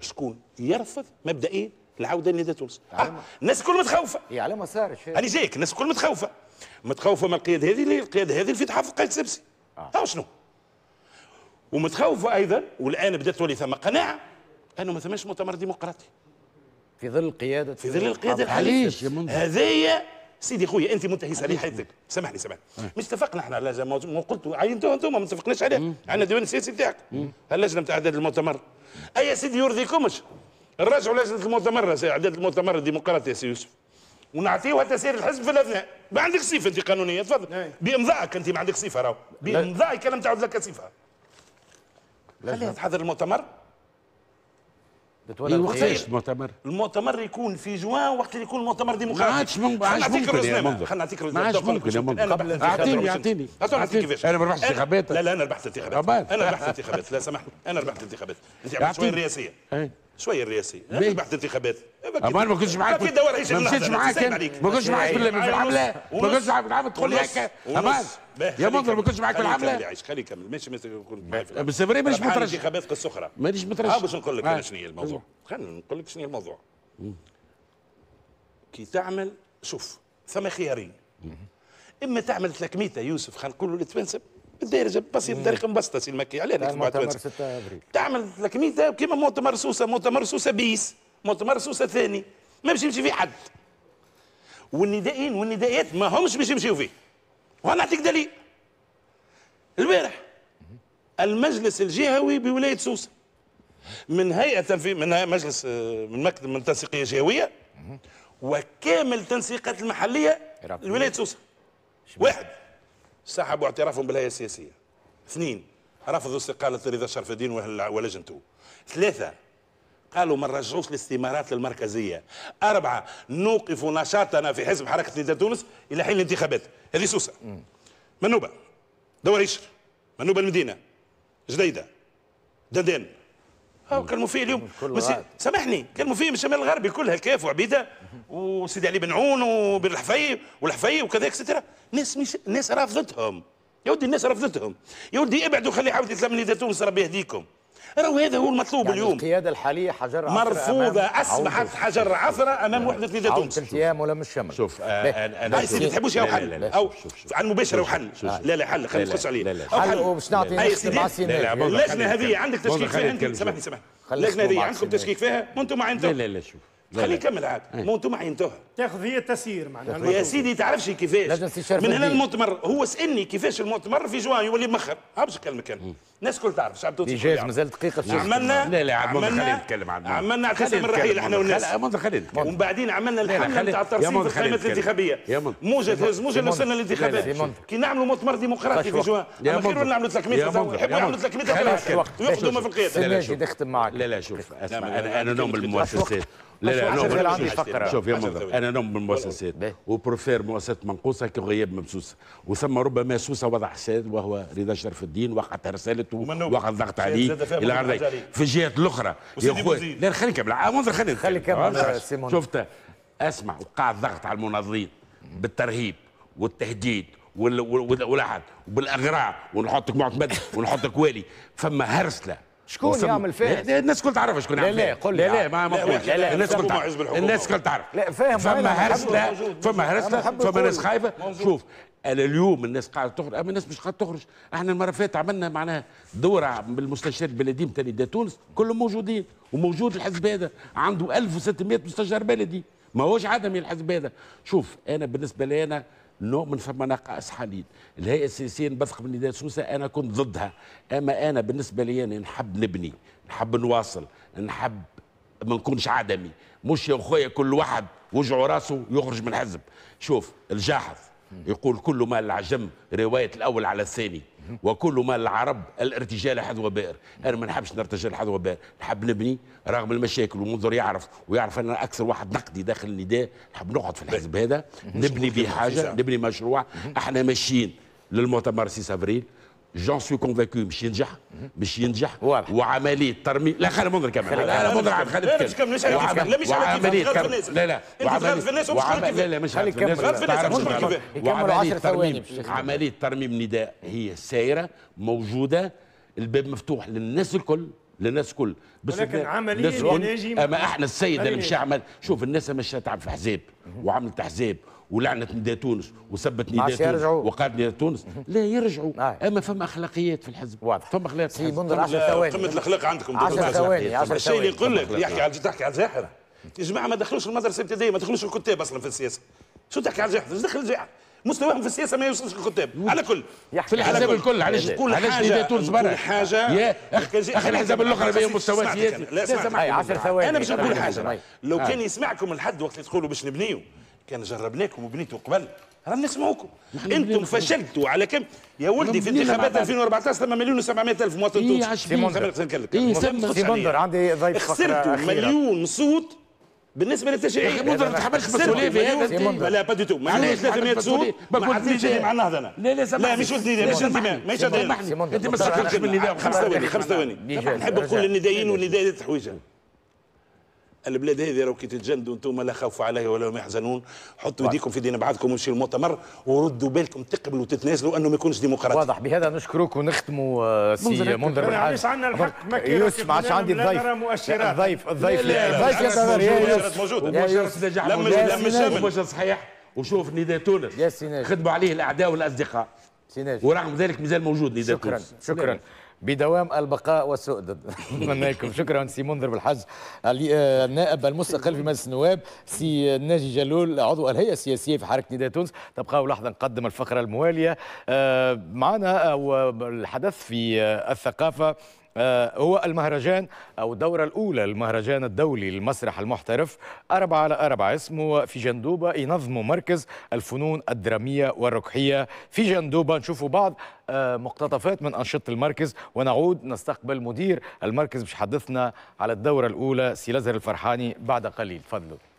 شكون يرفض مبدئيا إيه؟ العوده لنادي تونس آه، الناس الكل متخوفه هي على مسار الشيء انا جايك الناس الكل متخوفه متخوفه من القياده هذه القياده هذه اللي في قائد سبسي آه. طيب، شنو ومتخوفه ايضا والان بدات تولي ثم قناعه انه ما ثماش مؤتمر ديمقراطي في ظل القياده في ظل القياده الحاليه هذايا سيدي خويا انت منتهي سريح حياتك سامحني سامحني مش اتفقنا احنا على ما قلت عينتوه انتم ما اتفقناش عليه عندنا ديوان السياسي بتاعك اللجنه بتاع اعداد المؤتمر اي يا سيدي يرضيكمش نراجعوا لجنه المؤتمر اعداد المؤتمر الديمقراطي يا سي يوسف ونعطيوها تسير الحزب في الابناء ما عندك صفه انت قانونيه تفضل نعم. بامضائك انت ما عندك صفه راهو بامضائك انا تعد لك صفه خليها تحضر المؤتمر اي وقت ايش المؤتمر؟ المؤتمر يكون في جوان وقت اللي يكون المؤتمر ديمقراطي ما عادش ممكن ما عادش ممكن يا منظر خلينا نعطيك ما عادش ممكن يا منظر اعطيني اعطيني اعطيني كيفاش انا ما ربحتش انتخابات لا لا انا ربحت انتخابات انا ربحت انتخابات لا سمحت انا ربحت انتخابات انت عملت شويه رئاسيه إيه؟ شويه الرئاسي بحث انتخابات ما كنتش معاك ما مشيتش معاك ما كنتش معاك في العمله ما كنتش معاك في العمله تقول لي هكا يا منظر ما كنتش معاك في العمله خلي كمل ماشي ماشي كنت بس فري مانيش مترشح انتخابات اخرى مانيش مترجم باش نقول لك آه. انا شنو هي الموضوع خلينا نقول لك شنو هي الموضوع كي تعمل شوف ثم خيارين اما تعمل 300 يوسف خلينا نقولوا اللي بالدارجه بسيط بطريقة مبسطه سي المكي علاه لك مؤتمر 6 ابريل تعمل 300 كيما مؤتمر سوسه مؤتمر سوسه بيس مؤتمر سوسه ثاني ما باش يمشي فيه حد والندائيين والندائيات ما همش باش يمشيو فيه وانا نعطيك دليل البارح المجلس الجهوي بولايه سوسه من هيئه في من هيئة مجلس آه، من مكتب من تنسيقيه جهويه وكامل تنسيقات المحليه لولايه سوسه واحد سحبوا اعترافهم بالهيئه السياسيه اثنين رفضوا استقاله رضا شرف الدين ولجنته ثلاثه قالوا ما نرجعوش الاستمارات للمركزيه اربعه نوقف نشاطنا في حزب حركه نداء تونس الى حين الانتخابات هذه سوسه منوبه دوريشر منوبه المدينه جديده دندان كلموا فيه اليوم سامحني كلموا فيه من الشمال الغربي كلها كيف وعبيده وسيدي علي بن عون وبن الحفي والحفي وكذا اكسترا ناس مش ناس رافضتهم يا ودي الناس رفضتهم يا ودي ابعدوا خلي عاود الاسلام نداء تونس ربي يهديكم راهو هذا هو المطلوب يعني اليوم القياده الحاليه حجر عثره مرفوضه اصبحت حجر عثره امام آه. وحده نداء تونس التيام ولا مش شمل شوف انا آه، آه، سيدي ما تحبوش او حل او عن مباشره وحل لا لا حل خلينا نخش عليه او حل باش نعطي اي سيدي اللجنه هذه عندك تشكيك فيها انت سامحني سامحني اللجنه هذه عندكم تشكيك فيها وانتم ما عندكم لا لا شوف خليه يكمل عاد إيه. مو انتم هينتهى تاخذ التسيير معناها يا سيدي تعرفش كيفاش من هنا المؤتمر هو سالني كيفاش المؤتمر في جوان يولي مخر باش كلمه كان الناس الكل تعرف شعب توتي جاز مازال دقيقه في عملنا لا لا عملنا عملنا نتكلم عملنا عملنا اعتصام الرحيل احنا والناس ومن بعدين عملنا الحمله نتاع الترصيد في القائمه الانتخابيه موجه تهز موجه نوصلنا للانتخابات كي نعملوا مؤتمر ديمقراطي في جوان اما خير ولا نعملوا 300 يحبوا يعملوا 300 ويقعدوا في القياده لا لا شوف لا لا شوف اسمع انا نوم المؤسسات لا لا لا لا عندي فقره شوف يا منظر انا نوم من المؤسسات وبروفير مؤسسه منقوصه كغياب ممسوسه وثم ربما سوسه وضع حساد وهو رضا شرف الدين وقعت رسالته وقعت ضغط عليه الى غير في الجهات الاخرى يا خويا لا خليك نكمل آه، منظر خليك خليك كمل شفت اسمع وقع الضغط على المناضلين بالترهيب والتهديد واللحد وبالاغراء ونحطك معتمد ونحطك والي فما هرسله شكون يعمل فيها؟ الناس كل تعرف شكون يعمل لا لا قول لا لا ما مقبولش الناس كل تعرف الناس كل تعرف لا فاهم فما هرسله فما هرسله فما ناس خايفه شوف اليوم الناس قاعده تخرج اما الناس مش قاعده تخرج احنا المره فاتت عملنا معناها دوره بالمستشار البلدية بتاع تونس كلهم موجودين وموجود الحزب هذا عنده 1600 مستشار بلدي ما هوش عدمي الحزب هذا شوف انا بالنسبه لي انا نوع من ثم نقائص حاليا الهيئه السياسيه نبثق من نداء سوسه انا كنت ضدها اما انا بالنسبه لي انا نحب نبني نحب نواصل نحب ما نكونش عدمي مش يا خويا كل واحد وجعه راسه يخرج من الحزب شوف الجاحظ يقول كل ما العجم روايه الاول على الثاني وكل ما العرب الارتجال حذو بئر انا ما نحبش نرتجل حذو بئر نحب نبني رغم المشاكل ومنظر يعرف ويعرف انا اكثر واحد نقدي داخل النداء نحب نقعد في الحزب هذا نبني به حاجه نبني مشروع احنا ماشيين للمؤتمر 6 ابريل جون سو كونفاكو باش ينجح باش ينجح وعمليه ترميم لا خلينا منظر كمان لا منظر عاد خلينا نتكلم لا مش وعمليه لا لا وعمليه لا لا مش وعمليه ترميم عمليه ترميم نداء هي سايره موجوده الباب مفتوح للناس الكل للناس الكل بس ولكن عمليا اما احنا السيد اللي مش عمل شوف الناس مش تعب في حزاب وعملت حزاب ولعنت نداء تونس وسبت نداء تونس وقالت نداء تونس لا يرجعوا آه. اما فما اخلاقيات في الحزب واضح فما اخلاقيات في الحزب 10 ثواني قمه الاخلاق عندكم 10 ثواني 10 الشيء اللي يقول لك يحكي على تحكي على الزاحر يا جماعه ما دخلوش المدرسه الابتدائيه ما دخلوش الكتاب اصلا في السياسه شو تحكي على الزاحر دخل الزاحر مستواهم في السياسه ما يوصلش للكتاب على كل في الحزب الكل علاش تقول علاش نداء تونس برا حاجه يا اخي الحزب الاخرى ما مستوى سياسي لا 10 ثواني انا باش نقول حاجه لو آه. كان يسمعكم الحد وقت اللي تقولوا باش نبنيو كان جربناكم وبنيتوا قبل رانا نسمعوكم انتم فشلتوا على كم يا ولدي في انتخابات 2014 ثم مليون و700 الف مواطن تونسي في بندر سي بندر عندي ضيف خسرتوا مليون صوت بالنسبه للتشريعيه ما تحملش مسؤوليه في هذا لا با دي تو ما عندناش 300 صوت ما عندناش مع النهضه انا لا لا لا مش نداء مش انتماء مش انت ما تستفدش من النداء خمس ثواني خمس ثواني نحب نقول للندائيين والندائيات حويجه البلاد هذه راهو كي تتجندوا انتم لا خوف عليه ولا هم يحزنون حطوا ايديكم في دين بعضكم ومشيوا المؤتمر وردوا بالكم تقبلوا وتتنازلوا انه ما يكونش ديمقراطي واضح بهذا نشكرك ونختموا آه، سي منذر يعني بن عادل عندنا الحق ما كانش ما عادش عندي الضيف الضيف الضيف الضيف موجود موجود لم لم صحيح وشوف نداء تونس خدموا عليه الاعداء والاصدقاء ورغم ذلك مازال موجود نداء تونس شكرا شكرا بدوام البقاء والسؤدد نتمنى لكم شكرا سي منذر بالحج آه، النائب المستقل في مجلس النواب سي ناجي جلول عضو الهيئه السياسيه في حركه نداء تونس تبقاو لحظه نقدم الفقره المواليه آه، معنا آه، الحدث في الثقافه آه، هو المهرجان أو الدورة الأولى المهرجان الدولي للمسرح المحترف أربعة على أربعة اسمه في جندوبة ينظم مركز الفنون الدرامية والركحية في جندوبة نشوفوا بعض آه، مقتطفات من أنشطة المركز ونعود نستقبل مدير المركز باش يحدثنا على الدورة الأولى سي لازر الفرحاني بعد قليل تفضلوا